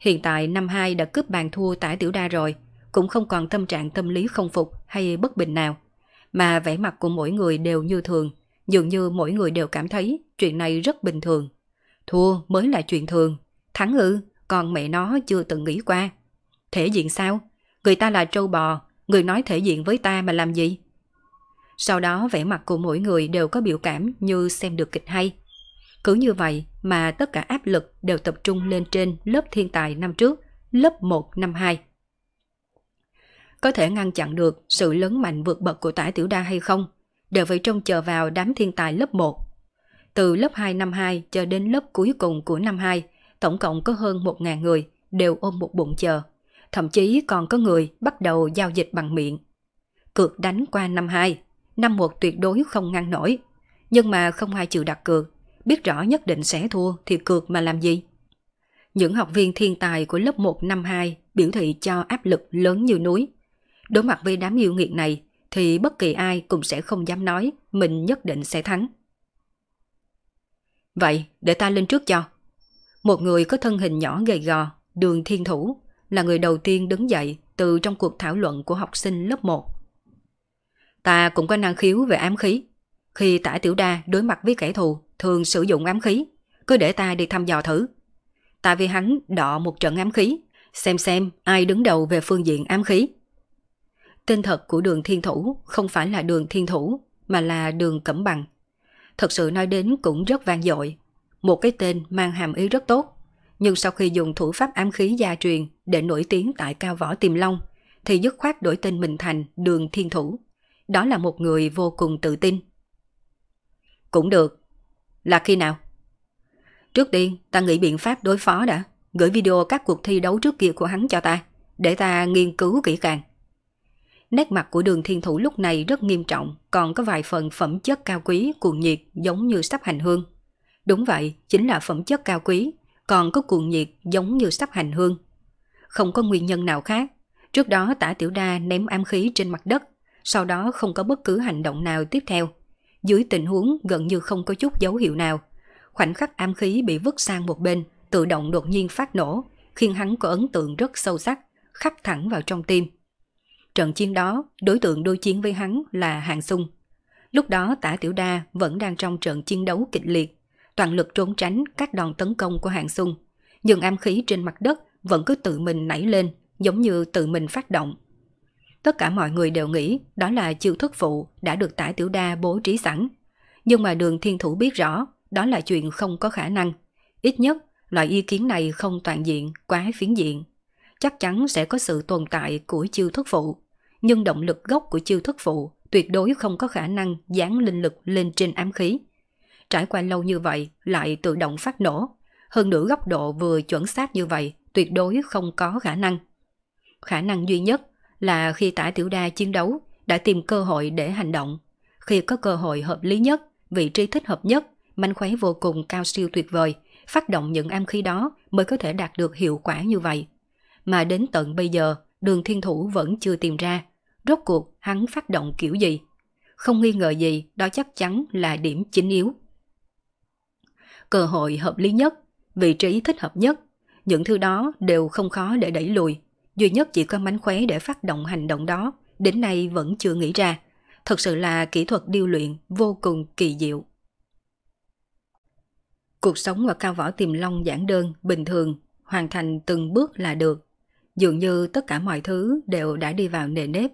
A: Hiện tại năm hai đã cướp bàn thua tả tiểu đa rồi, cũng không còn tâm trạng tâm lý không phục hay bất bình nào. Mà vẻ mặt của mỗi người đều như thường, dường như mỗi người đều cảm thấy chuyện này rất bình thường. Thua mới là chuyện thường, thắng ư, còn mẹ nó chưa từng nghĩ qua. Thể diện sao? Người ta là trâu bò, người nói thể diện với ta mà làm gì? Sau đó vẻ mặt của mỗi người đều có biểu cảm như xem được kịch hay. Cứ như vậy mà tất cả áp lực đều tập trung lên trên lớp thiên tài năm trước, lớp 1 năm 2. Có thể ngăn chặn được sự lớn mạnh vượt bậc của tả tiểu đa hay không, đều phải trông chờ vào đám thiên tài lớp 1 từ lớp 2 năm 2 cho đến lớp cuối cùng của năm 2, tổng cộng có hơn 1.000 người đều ôm một bụng chờ. Thậm chí còn có người bắt đầu giao dịch bằng miệng. Cược đánh qua năm 2, năm 1 tuyệt đối không ngăn nổi. Nhưng mà không ai chịu đặt cược, biết rõ nhất định sẽ thua thì cược mà làm gì. Những học viên thiên tài của lớp 1 năm 2 biểu thị cho áp lực lớn như núi. Đối mặt với đám yêu nghiệt này thì bất kỳ ai cũng sẽ không dám nói mình nhất định sẽ thắng. Vậy, để ta lên trước cho. Một người có thân hình nhỏ gầy gò, đường thiên thủ, là người đầu tiên đứng dậy từ trong cuộc thảo luận của học sinh lớp 1. Ta cũng có năng khiếu về ám khí. Khi tả tiểu đa đối mặt với kẻ thù, thường sử dụng ám khí, cứ để ta đi thăm dò thử. Ta vì hắn đọ một trận ám khí, xem xem ai đứng đầu về phương diện ám khí. Tên thật của đường thiên thủ không phải là đường thiên thủ, mà là đường cẩm bằng thật sự nói đến cũng rất vang dội. Một cái tên mang hàm ý rất tốt, nhưng sau khi dùng thủ pháp ám khí gia truyền để nổi tiếng tại cao võ tiềm long, thì dứt khoát đổi tên mình thành Đường Thiên Thủ. Đó là một người vô cùng tự tin. Cũng được. Là khi nào? Trước tiên, ta nghĩ biện pháp đối phó đã. Gửi video các cuộc thi đấu trước kia của hắn cho ta, để ta nghiên cứu kỹ càng. Nét mặt của đường thiên thủ lúc này rất nghiêm trọng, còn có vài phần phẩm chất cao quý, cuồng nhiệt giống như sắp hành hương. Đúng vậy, chính là phẩm chất cao quý, còn có cuồng nhiệt giống như sắp hành hương. Không có nguyên nhân nào khác. Trước đó tả tiểu đa ném am khí trên mặt đất, sau đó không có bất cứ hành động nào tiếp theo. Dưới tình huống gần như không có chút dấu hiệu nào. Khoảnh khắc am khí bị vứt sang một bên, tự động đột nhiên phát nổ, khiến hắn có ấn tượng rất sâu sắc, khắc thẳng vào trong tim. Trận chiến đó, đối tượng đối chiến với hắn là Hàng Sung. Lúc đó tả Tiểu Đa vẫn đang trong trận chiến đấu kịch liệt, toàn lực trốn tránh các đòn tấn công của Hàng Sung. Nhưng am khí trên mặt đất vẫn cứ tự mình nảy lên, giống như tự mình phát động. Tất cả mọi người đều nghĩ đó là chiêu thức phụ đã được tả Tiểu Đa bố trí sẵn. Nhưng mà đường thiên thủ biết rõ đó là chuyện không có khả năng. Ít nhất, loại ý kiến này không toàn diện, quá phiến diện. Chắc chắn sẽ có sự tồn tại của chiêu thức phụ nhưng động lực gốc của chiêu thức phụ tuyệt đối không có khả năng dán linh lực lên trên ám khí. Trải qua lâu như vậy lại tự động phát nổ, hơn nữa góc độ vừa chuẩn xác như vậy tuyệt đối không có khả năng. Khả năng duy nhất là khi tả tiểu đa chiến đấu đã tìm cơ hội để hành động. Khi có cơ hội hợp lý nhất, vị trí thích hợp nhất, manh khóe vô cùng cao siêu tuyệt vời, phát động những am khí đó mới có thể đạt được hiệu quả như vậy. Mà đến tận bây giờ, đường thiên thủ vẫn chưa tìm ra, rốt cuộc hắn phát động kiểu gì. Không nghi ngờ gì đó chắc chắn là điểm chính yếu. Cơ hội hợp lý nhất, vị trí thích hợp nhất, những thứ đó đều không khó để đẩy lùi. Duy nhất chỉ có mánh khóe để phát động hành động đó, đến nay vẫn chưa nghĩ ra. Thật sự là kỹ thuật điêu luyện vô cùng kỳ diệu. Cuộc sống ở cao võ tiềm long giản đơn, bình thường, hoàn thành từng bước là được. Dường như tất cả mọi thứ đều đã đi vào nề nếp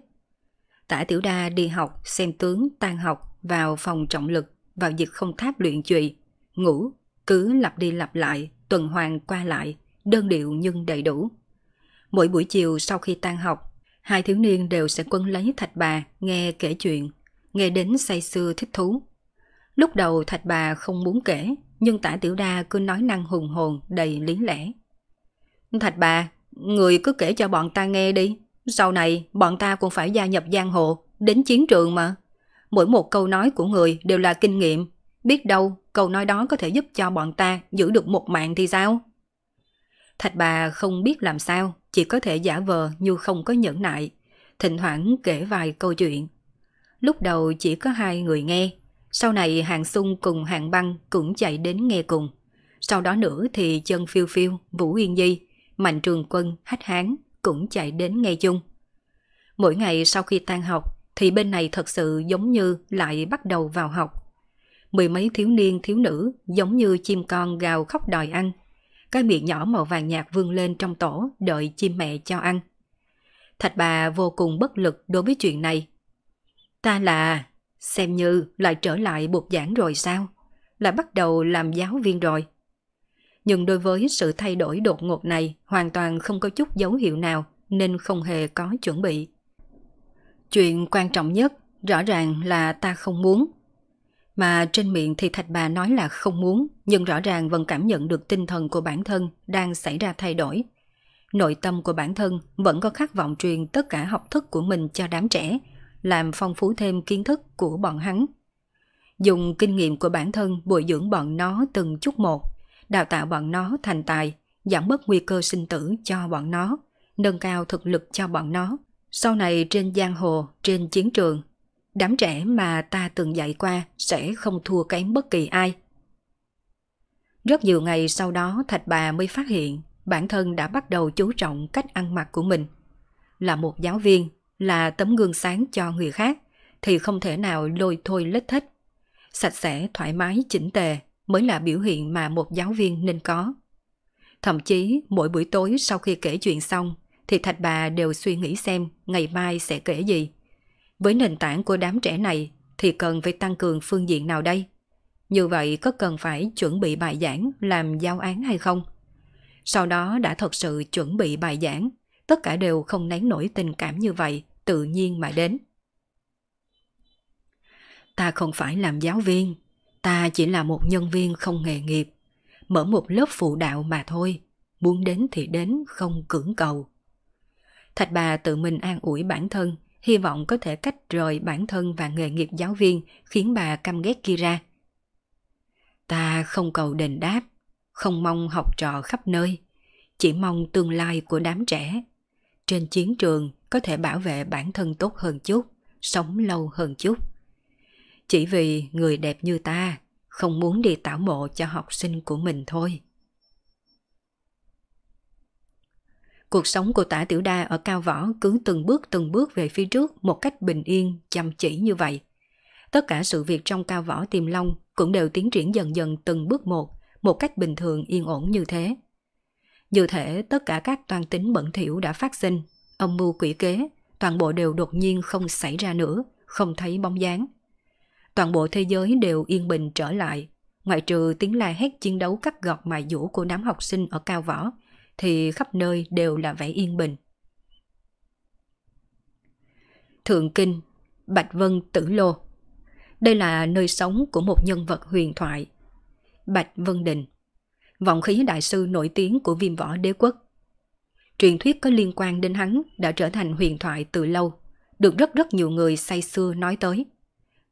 A: Tả Tiểu Đa đi học, xem tướng, tan học, vào phòng trọng lực, vào dịch không tháp luyện trụy, ngủ, cứ lặp đi lặp lại, tuần hoàn qua lại, đơn điệu nhưng đầy đủ. Mỗi buổi chiều sau khi tan học, hai thiếu niên đều sẽ quân lấy Thạch Bà nghe kể chuyện, nghe đến say sưa thích thú. Lúc đầu Thạch Bà không muốn kể, nhưng tả Tiểu Đa cứ nói năng hùng hồn đầy lý lẽ. Thạch Bà, người cứ kể cho bọn ta nghe đi. Sau này, bọn ta cũng phải gia nhập giang hồ, đến chiến trường mà. Mỗi một câu nói của người đều là kinh nghiệm. Biết đâu, câu nói đó có thể giúp cho bọn ta giữ được một mạng thì sao? Thạch bà không biết làm sao, chỉ có thể giả vờ như không có nhẫn nại. Thỉnh thoảng kể vài câu chuyện. Lúc đầu chỉ có hai người nghe, sau này Hàng Sung cùng Hàng Băng cũng chạy đến nghe cùng. Sau đó nữa thì chân phiêu phiêu, Vũ Yên Di, Mạnh Trường Quân, Hách Hán, cũng chạy đến nghe chung. Mỗi ngày sau khi tan học thì bên này thật sự giống như lại bắt đầu vào học. Mười mấy thiếu niên thiếu nữ giống như chim con gào khóc đòi ăn. Cái miệng nhỏ màu vàng nhạt vươn lên trong tổ đợi chim mẹ cho ăn. Thạch bà vô cùng bất lực đối với chuyện này. Ta là... xem như lại trở lại buộc giảng rồi sao? Là bắt đầu làm giáo viên rồi nhưng đối với sự thay đổi đột ngột này hoàn toàn không có chút dấu hiệu nào nên không hề có chuẩn bị. Chuyện quan trọng nhất rõ ràng là ta không muốn. Mà trên miệng thì thạch bà nói là không muốn, nhưng rõ ràng vẫn cảm nhận được tinh thần của bản thân đang xảy ra thay đổi. Nội tâm của bản thân vẫn có khát vọng truyền tất cả học thức của mình cho đám trẻ, làm phong phú thêm kiến thức của bọn hắn. Dùng kinh nghiệm của bản thân bồi dưỡng bọn nó từng chút một đào tạo bọn nó thành tài, giảm bớt nguy cơ sinh tử cho bọn nó, nâng cao thực lực cho bọn nó. Sau này trên giang hồ, trên chiến trường, đám trẻ mà ta từng dạy qua sẽ không thua kém bất kỳ ai. Rất nhiều ngày sau đó Thạch Bà mới phát hiện bản thân đã bắt đầu chú trọng cách ăn mặc của mình. Là một giáo viên, là tấm gương sáng cho người khác thì không thể nào lôi thôi lết thích. Sạch sẽ, thoải mái, chỉnh tề mới là biểu hiện mà một giáo viên nên có. Thậm chí mỗi buổi tối sau khi kể chuyện xong thì Thạch Bà đều suy nghĩ xem ngày mai sẽ kể gì. Với nền tảng của đám trẻ này thì cần phải tăng cường phương diện nào đây? Như vậy có cần phải chuẩn bị bài giảng làm giáo án hay không? Sau đó đã thật sự chuẩn bị bài giảng, tất cả đều không nén nổi tình cảm như vậy, tự nhiên mà đến. Ta không phải làm giáo viên, Ta chỉ là một nhân viên không nghề nghiệp, mở một lớp phụ đạo mà thôi, muốn đến thì đến, không cưỡng cầu. Thạch bà tự mình an ủi bản thân, hy vọng có thể cách rời bản thân và nghề nghiệp giáo viên khiến bà căm ghét kia ra. Ta không cầu đền đáp, không mong học trò khắp nơi, chỉ mong tương lai của đám trẻ. Trên chiến trường có thể bảo vệ bản thân tốt hơn chút, sống lâu hơn chút. Chỉ vì người đẹp như ta không muốn đi tảo mộ cho học sinh của mình thôi. Cuộc sống của tả tiểu đa ở Cao Võ cứ từng bước từng bước về phía trước một cách bình yên, chăm chỉ như vậy. Tất cả sự việc trong Cao Võ Tiềm Long cũng đều tiến triển dần dần từng bước một, một cách bình thường yên ổn như thế. Như thể tất cả các toàn tính bẩn thỉu đã phát sinh, âm mưu quỷ kế, toàn bộ đều đột nhiên không xảy ra nữa, không thấy bóng dáng toàn bộ thế giới đều yên bình trở lại. Ngoại trừ tiếng la hét chiến đấu cắt gọt mài dũ của đám học sinh ở cao võ, thì khắp nơi đều là vẻ yên bình. Thượng Kinh, Bạch Vân Tử Lô Đây là nơi sống của một nhân vật huyền thoại. Bạch Vân Đình Vọng khí đại sư nổi tiếng của viêm võ đế quốc. Truyền thuyết có liên quan đến hắn đã trở thành huyền thoại từ lâu, được rất rất nhiều người say xưa nói tới.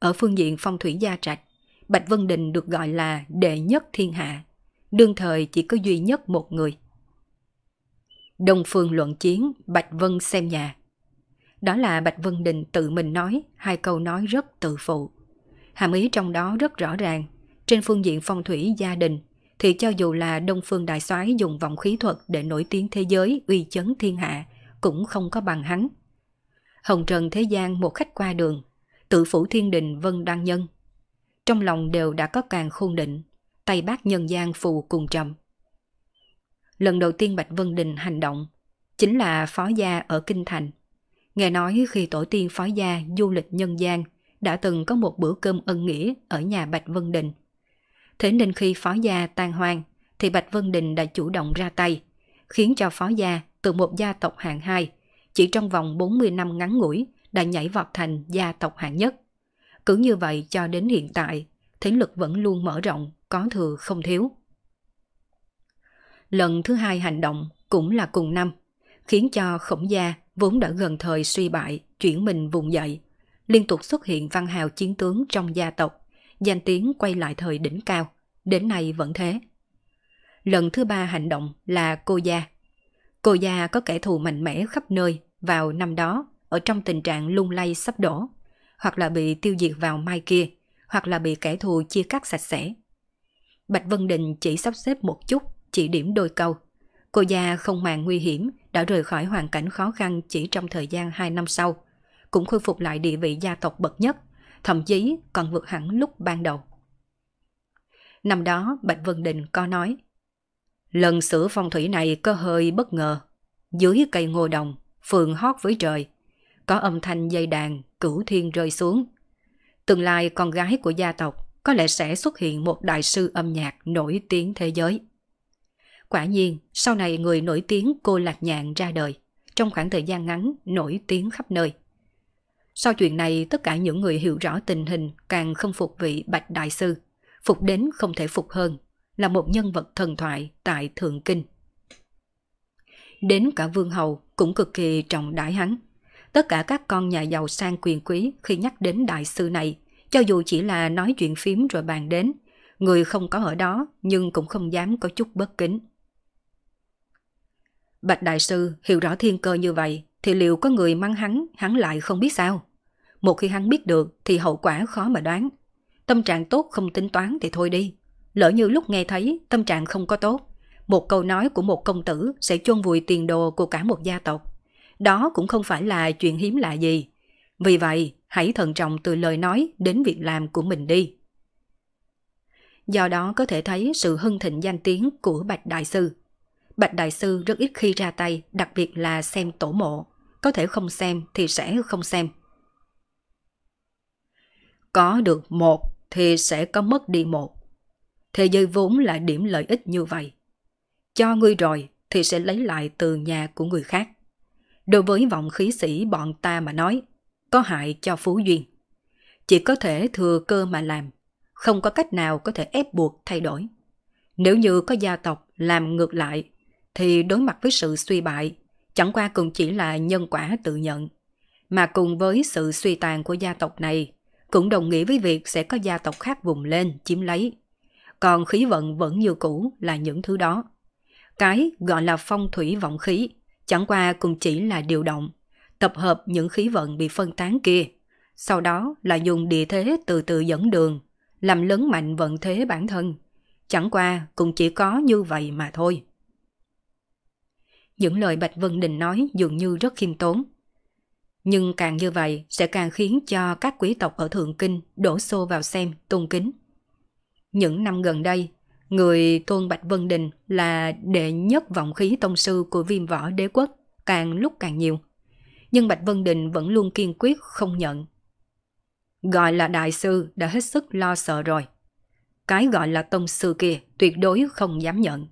A: Ở phương diện phong thủy gia trạch, Bạch Vân Đình được gọi là đệ nhất thiên hạ. Đương thời chỉ có duy nhất một người. Đông Phương luận chiến, Bạch Vân xem nhà. Đó là Bạch Vân Đình tự mình nói, hai câu nói rất tự phụ. Hàm ý trong đó rất rõ ràng, trên phương diện phong thủy gia đình thì cho dù là Đông Phương Đại soái dùng vọng khí thuật để nổi tiếng thế giới uy chấn thiên hạ cũng không có bằng hắn. Hồng Trần Thế gian một khách qua đường tự phủ thiên đình Vân Đăng Nhân. Trong lòng đều đã có càng khôn định, tay bác nhân gian phù cùng trầm. Lần đầu tiên Bạch Vân Đình hành động, chính là phó gia ở Kinh Thành. Nghe nói khi tổ tiên phó gia du lịch nhân gian đã từng có một bữa cơm ân nghĩa ở nhà Bạch Vân Đình. Thế nên khi phó gia tan hoang thì Bạch Vân Đình đã chủ động ra tay, khiến cho phó gia từ một gia tộc hạng hai chỉ trong vòng 40 năm ngắn ngủi đã nhảy vọt thành gia tộc hạng nhất. Cứ như vậy cho đến hiện tại, thế lực vẫn luôn mở rộng, có thừa không thiếu. Lần thứ hai hành động cũng là cùng năm, khiến cho khổng gia vốn đã gần thời suy bại, chuyển mình vùng dậy. Liên tục xuất hiện văn hào chiến tướng trong gia tộc, danh tiếng quay lại thời đỉnh cao, đến nay vẫn thế. Lần thứ ba hành động là cô gia. Cô gia có kẻ thù mạnh mẽ khắp nơi vào năm đó ở trong tình trạng lung lay sắp đổ, hoặc là bị tiêu diệt vào mai kia, hoặc là bị kẻ thù chia cắt sạch sẽ. Bạch Vân Đình chỉ sắp xếp một chút, chỉ điểm đôi câu. Cô già không màng nguy hiểm đã rời khỏi hoàn cảnh khó khăn chỉ trong thời gian 2 năm sau, cũng khôi phục lại địa vị gia tộc bậc nhất, thậm chí còn vượt hẳn lúc ban đầu. Năm đó Bạch Vân Đình có nói Lần sửa phong thủy này có hơi bất ngờ. Dưới cây ngô đồng, phường hót với trời, có âm thanh dây đàn, cửu thiên rơi xuống. Tương lai con gái của gia tộc có lẽ sẽ xuất hiện một đại sư âm nhạc nổi tiếng thế giới. Quả nhiên, sau này người nổi tiếng cô lạc nhạn ra đời, trong khoảng thời gian ngắn nổi tiếng khắp nơi. Sau chuyện này, tất cả những người hiểu rõ tình hình càng không phục vị Bạch Đại Sư, phục đến không thể phục hơn, là một nhân vật thần thoại tại Thượng Kinh. Đến cả Vương Hầu cũng cực kỳ trọng đãi hắn tất cả các con nhà giàu sang quyền quý khi nhắc đến đại sư này, cho dù chỉ là nói chuyện phím rồi bàn đến, người không có ở đó nhưng cũng không dám có chút bất kính. Bạch Đại Sư hiểu rõ thiên cơ như vậy thì liệu có người mang hắn, hắn lại không biết sao? Một khi hắn biết được thì hậu quả khó mà đoán. Tâm trạng tốt không tính toán thì thôi đi. Lỡ như lúc nghe thấy tâm trạng không có tốt, một câu nói của một công tử sẽ chôn vùi tiền đồ của cả một gia tộc đó cũng không phải là chuyện hiếm lạ gì. Vì vậy, hãy thận trọng từ lời nói đến việc làm của mình đi. Do đó có thể thấy sự hưng thịnh danh tiếng của Bạch Đại Sư. Bạch Đại Sư rất ít khi ra tay, đặc biệt là xem tổ mộ. Có thể không xem thì sẽ không xem. Có được một thì sẽ có mất đi một. Thế giới vốn là điểm lợi ích như vậy. Cho ngươi rồi thì sẽ lấy lại từ nhà của người khác đối với vọng khí sĩ bọn ta mà nói, có hại cho phú duyên. Chỉ có thể thừa cơ mà làm, không có cách nào có thể ép buộc thay đổi. Nếu như có gia tộc làm ngược lại, thì đối mặt với sự suy bại, chẳng qua cũng chỉ là nhân quả tự nhận. Mà cùng với sự suy tàn của gia tộc này, cũng đồng nghĩa với việc sẽ có gia tộc khác vùng lên, chiếm lấy. Còn khí vận vẫn như cũ là những thứ đó. Cái gọi là phong thủy vọng khí Chẳng qua cũng chỉ là điều động, tập hợp những khí vận bị phân tán kia. Sau đó là dùng địa thế từ từ dẫn đường, làm lớn mạnh vận thế bản thân. Chẳng qua cũng chỉ có như vậy mà thôi. Những lời Bạch Vân Đình nói dường như rất khiêm tốn. Nhưng càng như vậy sẽ càng khiến cho các quý tộc ở Thượng Kinh đổ xô vào xem, tôn kính. Những năm gần đây, Người tôn Bạch Vân Đình là đệ nhất vọng khí tông sư của viêm võ đế quốc, càng lúc càng nhiều. Nhưng Bạch Vân Đình vẫn luôn kiên quyết không nhận. Gọi là đại sư đã hết sức lo sợ rồi. Cái gọi là tông sư kia tuyệt đối không dám nhận.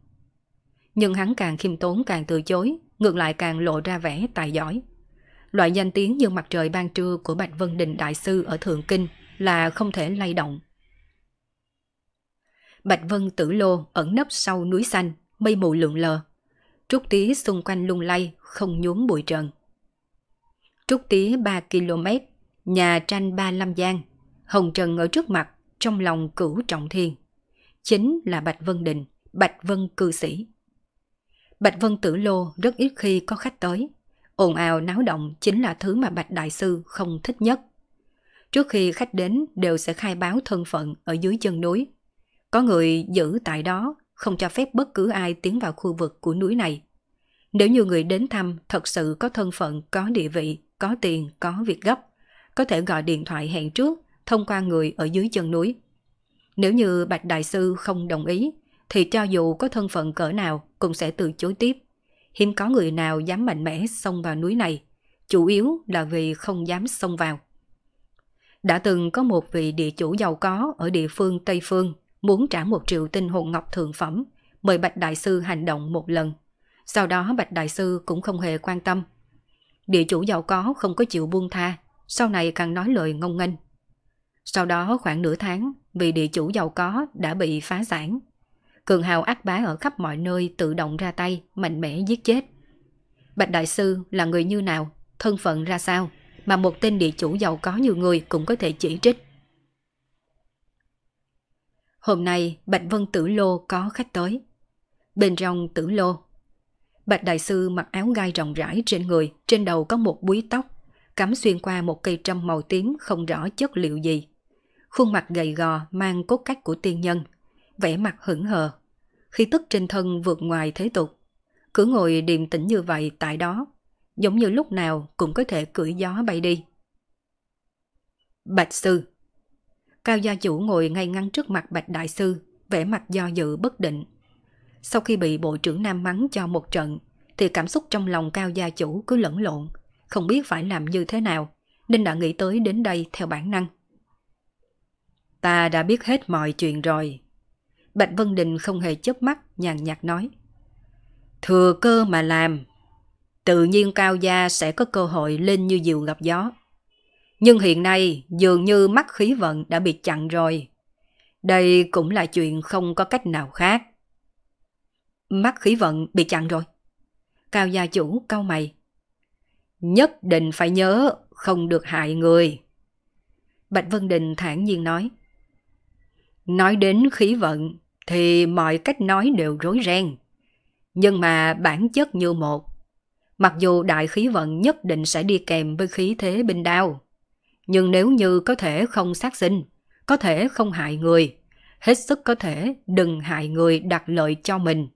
A: Nhưng hắn càng khiêm tốn càng từ chối, ngược lại càng lộ ra vẻ tài giỏi. Loại danh tiếng như mặt trời ban trưa của Bạch Vân Đình Đại Sư ở Thượng Kinh là không thể lay động. Bạch Vân Tử Lô ẩn nấp sau núi xanh, mây mù lượn lờ. Trúc tía xung quanh lung lay, không nhuốm bụi trần. Trúc tía 3 km, nhà tranh ba lâm giang, hồng trần ở trước mặt, trong lòng cửu trọng thiên. Chính là Bạch Vân Đình, Bạch Vân cư sĩ. Bạch Vân Tử Lô rất ít khi có khách tới. Ồn ào náo động chính là thứ mà Bạch Đại Sư không thích nhất. Trước khi khách đến đều sẽ khai báo thân phận ở dưới chân núi có người giữ tại đó, không cho phép bất cứ ai tiến vào khu vực của núi này. Nếu như người đến thăm thật sự có thân phận, có địa vị, có tiền, có việc gấp, có thể gọi điện thoại hẹn trước thông qua người ở dưới chân núi. Nếu như Bạch Đại Sư không đồng ý, thì cho dù có thân phận cỡ nào cũng sẽ từ chối tiếp. Hiếm có người nào dám mạnh mẽ xông vào núi này, chủ yếu là vì không dám xông vào. Đã từng có một vị địa chủ giàu có ở địa phương Tây Phương muốn trả một triệu tinh hồn ngọc thượng phẩm, mời Bạch Đại Sư hành động một lần. Sau đó Bạch Đại Sư cũng không hề quan tâm. Địa chủ giàu có không có chịu buông tha, sau này càng nói lời ngông nghênh. Sau đó khoảng nửa tháng, vì địa chủ giàu có đã bị phá sản. Cường hào ác bá ở khắp mọi nơi tự động ra tay, mạnh mẽ giết chết. Bạch Đại Sư là người như nào, thân phận ra sao, mà một tên địa chủ giàu có nhiều người cũng có thể chỉ trích. Hôm nay Bạch Vân Tử Lô có khách tới. Bên trong Tử Lô, Bạch Đại Sư mặc áo gai rộng rãi trên người, trên đầu có một búi tóc, cắm xuyên qua một cây trâm màu tím không rõ chất liệu gì. Khuôn mặt gầy gò mang cốt cách của tiên nhân, vẻ mặt hững hờ. Khi tức trên thân vượt ngoài thế tục, cứ ngồi điềm tĩnh như vậy tại đó, giống như lúc nào cũng có thể cưỡi gió bay đi. Bạch Sư Cao gia chủ ngồi ngay ngắn trước mặt Bạch Đại Sư, vẻ mặt do dự bất định. Sau khi bị bộ trưởng Nam mắng cho một trận, thì cảm xúc trong lòng Cao gia chủ cứ lẫn lộn, không biết phải làm như thế nào, nên đã nghĩ tới đến đây theo bản năng. Ta đã biết hết mọi chuyện rồi. Bạch Vân Đình không hề chớp mắt, nhàn nhạt nói. Thừa cơ mà làm. Tự nhiên Cao Gia sẽ có cơ hội lên như diều gặp gió. Nhưng hiện nay dường như mắt khí vận đã bị chặn rồi. Đây cũng là chuyện không có cách nào khác. Mắt khí vận bị chặn rồi. Cao gia chủ cau mày. Nhất định phải nhớ không được hại người. Bạch Vân Đình thản nhiên nói. Nói đến khí vận thì mọi cách nói đều rối ren. Nhưng mà bản chất như một. Mặc dù đại khí vận nhất định sẽ đi kèm với khí thế binh đao. Nhưng nếu như có thể không sát sinh, có thể không hại người, hết sức có thể đừng hại người đặt lợi cho mình.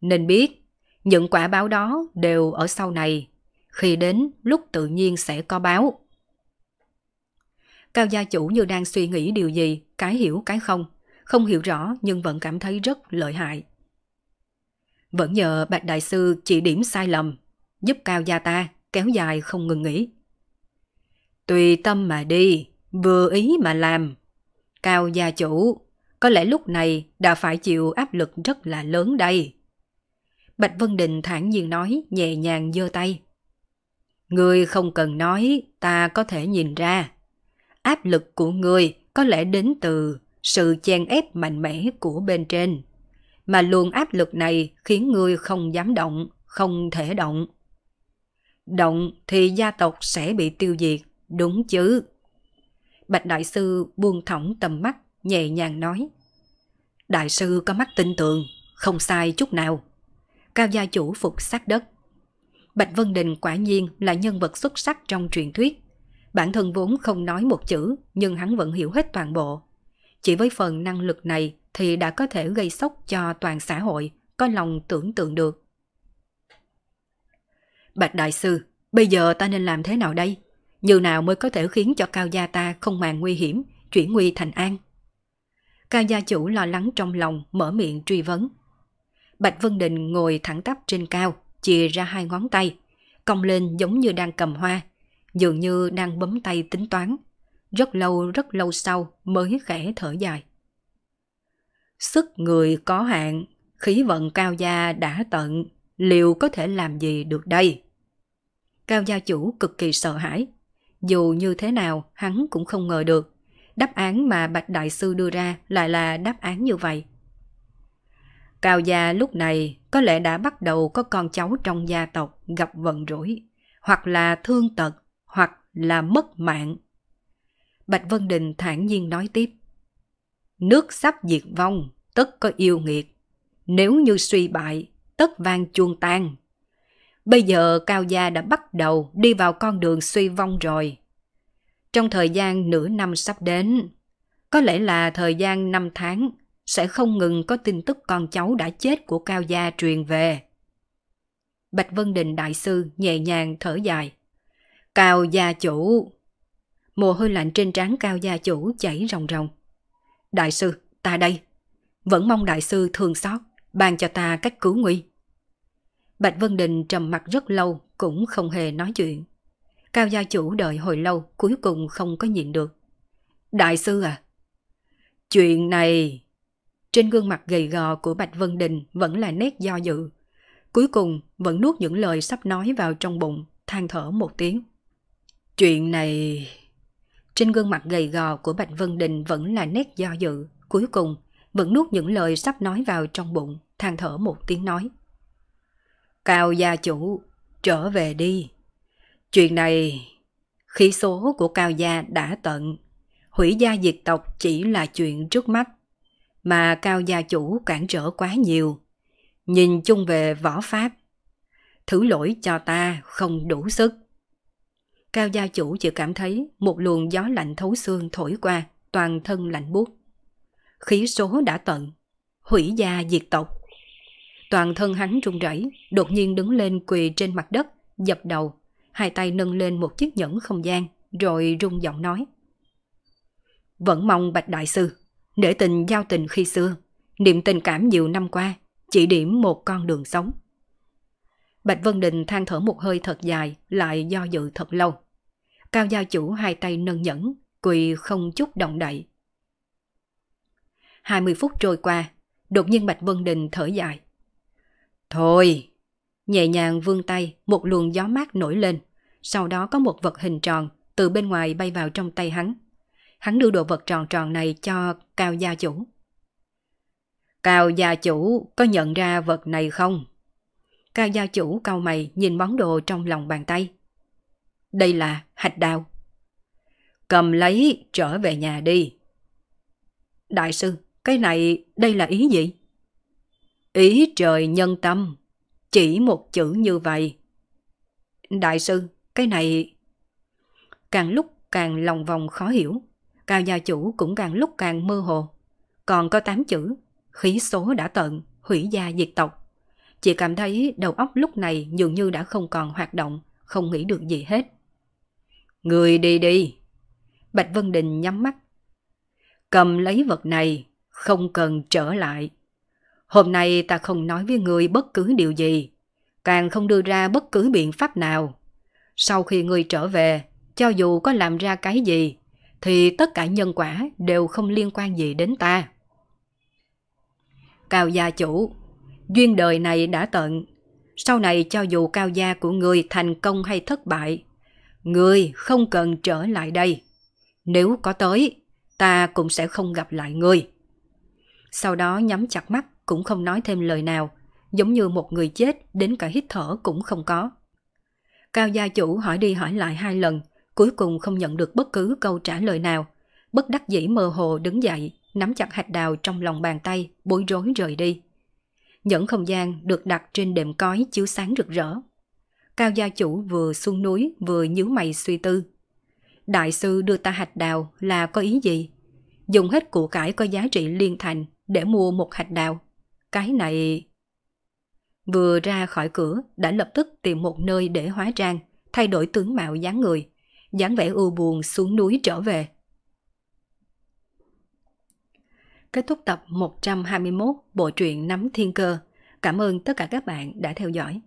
A: Nên biết, những quả báo đó đều ở sau này. Khi đến, lúc tự nhiên sẽ có báo. Cao gia chủ như đang suy nghĩ điều gì, cái hiểu cái không. Không hiểu rõ nhưng vẫn cảm thấy rất lợi hại. Vẫn nhờ Bạch Đại Sư chỉ điểm sai lầm, giúp Cao gia ta kéo dài không ngừng nghỉ. Tùy tâm mà đi, vừa ý mà làm. Cao gia chủ, có lẽ lúc này đã phải chịu áp lực rất là lớn đây. Bạch Vân Đình thản nhiên nói, nhẹ nhàng giơ tay. người không cần nói, ta có thể nhìn ra. Áp lực của người có lẽ đến từ sự chen ép mạnh mẽ của bên trên. Mà luôn áp lực này khiến người không dám động, không thể động. Động thì gia tộc sẽ bị tiêu diệt. Đúng chứ. Bạch Đại Sư buông thõng tầm mắt, nhẹ nhàng nói. Đại sư có mắt tin tường, không sai chút nào. Cao gia chủ phục sát đất. Bạch Vân Đình quả nhiên là nhân vật xuất sắc trong truyền thuyết. Bản thân vốn không nói một chữ, nhưng hắn vẫn hiểu hết toàn bộ. Chỉ với phần năng lực này thì đã có thể gây sốc cho toàn xã hội, có lòng tưởng tượng được. Bạch Đại Sư, bây giờ ta nên làm thế nào đây? như nào mới có thể khiến cho cao gia ta không màng nguy hiểm, chuyển nguy thành an. Cao gia chủ lo lắng trong lòng, mở miệng truy vấn. Bạch Vân Đình ngồi thẳng tắp trên cao, chìa ra hai ngón tay, cong lên giống như đang cầm hoa, dường như đang bấm tay tính toán. Rất lâu rất lâu sau mới khẽ thở dài. Sức người có hạn, khí vận cao gia đã tận, liệu có thể làm gì được đây? Cao gia chủ cực kỳ sợ hãi, dù như thế nào hắn cũng không ngờ được. Đáp án mà Bạch Đại Sư đưa ra lại là đáp án như vậy. Cao gia lúc này có lẽ đã bắt đầu có con cháu trong gia tộc gặp vận rủi, hoặc là thương tật, hoặc là mất mạng. Bạch Vân Đình thản nhiên nói tiếp. Nước sắp diệt vong, tất có yêu nghiệt. Nếu như suy bại, tất vang chuông tan, Bây giờ Cao Gia đã bắt đầu đi vào con đường suy vong rồi. Trong thời gian nửa năm sắp đến, có lẽ là thời gian năm tháng, sẽ không ngừng có tin tức con cháu đã chết của Cao Gia truyền về. Bạch Vân Đình Đại Sư nhẹ nhàng thở dài. Cao Gia Chủ Mồ hôi lạnh trên trán Cao Gia Chủ chảy ròng ròng. Đại Sư, ta đây. Vẫn mong Đại Sư thương xót, ban cho ta cách cứu nguy. Bạch Vân Đình trầm mặt rất lâu cũng không hề nói chuyện. Cao gia chủ đợi hồi lâu cuối cùng không có nhịn được. Đại sư à? Chuyện này... Trên gương mặt gầy gò của Bạch Vân Đình vẫn là nét do dự. Cuối cùng vẫn nuốt những lời sắp nói vào trong bụng, than thở một tiếng. Chuyện này... Trên gương mặt gầy gò của Bạch Vân Đình vẫn là nét do dự. Cuối cùng vẫn nuốt những lời sắp nói vào trong bụng, than thở một tiếng nói. Cao gia chủ, trở về đi. Chuyện này, khí số của Cao gia đã tận. Hủy gia diệt tộc chỉ là chuyện trước mắt, mà Cao gia chủ cản trở quá nhiều. Nhìn chung về võ pháp, thử lỗi cho ta không đủ sức. Cao gia chủ chỉ cảm thấy một luồng gió lạnh thấu xương thổi qua, toàn thân lạnh buốt. Khí số đã tận, hủy gia diệt tộc. Toàn thân hắn run rẩy, đột nhiên đứng lên quỳ trên mặt đất, dập đầu, hai tay nâng lên một chiếc nhẫn không gian, rồi rung giọng nói. Vẫn mong Bạch Đại Sư, để tình giao tình khi xưa, niệm tình cảm nhiều năm qua, chỉ điểm một con đường sống. Bạch Vân Đình than thở một hơi thật dài, lại do dự thật lâu. Cao gia chủ hai tay nâng nhẫn, quỳ không chút động đậy. 20 phút trôi qua, đột nhiên Bạch Vân Đình thở dài. Thôi! Nhẹ nhàng vươn tay, một luồng gió mát nổi lên. Sau đó có một vật hình tròn từ bên ngoài bay vào trong tay hắn. Hắn đưa đồ vật tròn tròn này cho Cao gia chủ. Cao gia chủ có nhận ra vật này không? Cao gia chủ cau mày nhìn món đồ trong lòng bàn tay. Đây là hạch đào. Cầm lấy trở về nhà đi. Đại sư, cái này đây là ý gì? Ý trời nhân tâm. Chỉ một chữ như vậy. Đại sư, cái này... Càng lúc càng lòng vòng khó hiểu. Cao gia chủ cũng càng lúc càng mơ hồ. Còn có tám chữ. Khí số đã tận, hủy gia diệt tộc. chỉ cảm thấy đầu óc lúc này dường như đã không còn hoạt động, không nghĩ được gì hết. Người đi đi. Bạch Vân Đình nhắm mắt. Cầm lấy vật này, không cần trở lại. Hôm nay ta không nói với ngươi bất cứ điều gì, càng không đưa ra bất cứ biện pháp nào. Sau khi ngươi trở về, cho dù có làm ra cái gì, thì tất cả nhân quả đều không liên quan gì đến ta. Cao gia chủ, duyên đời này đã tận. Sau này cho dù cao gia của ngươi thành công hay thất bại, ngươi không cần trở lại đây. Nếu có tới, ta cũng sẽ không gặp lại ngươi. Sau đó nhắm chặt mắt, cũng không nói thêm lời nào, giống như một người chết đến cả hít thở cũng không có. Cao gia chủ hỏi đi hỏi lại hai lần, cuối cùng không nhận được bất cứ câu trả lời nào. Bất đắc dĩ mơ hồ đứng dậy, nắm chặt hạt đào trong lòng bàn tay, bối rối rời đi. Nhẫn không gian được đặt trên đệm cói chiếu sáng rực rỡ. Cao gia chủ vừa xuống núi vừa nhíu mày suy tư. Đại sư đưa ta hạt đào là có ý gì? Dùng hết của cải có giá trị liên thành để mua một hạt đào. Cái này... Vừa ra khỏi cửa đã lập tức tìm một nơi để hóa trang, thay đổi tướng mạo dáng người, dáng vẻ u buồn xuống núi trở về. Kết thúc tập 121 bộ truyện Nắm Thiên Cơ. Cảm ơn tất cả các bạn đã theo dõi.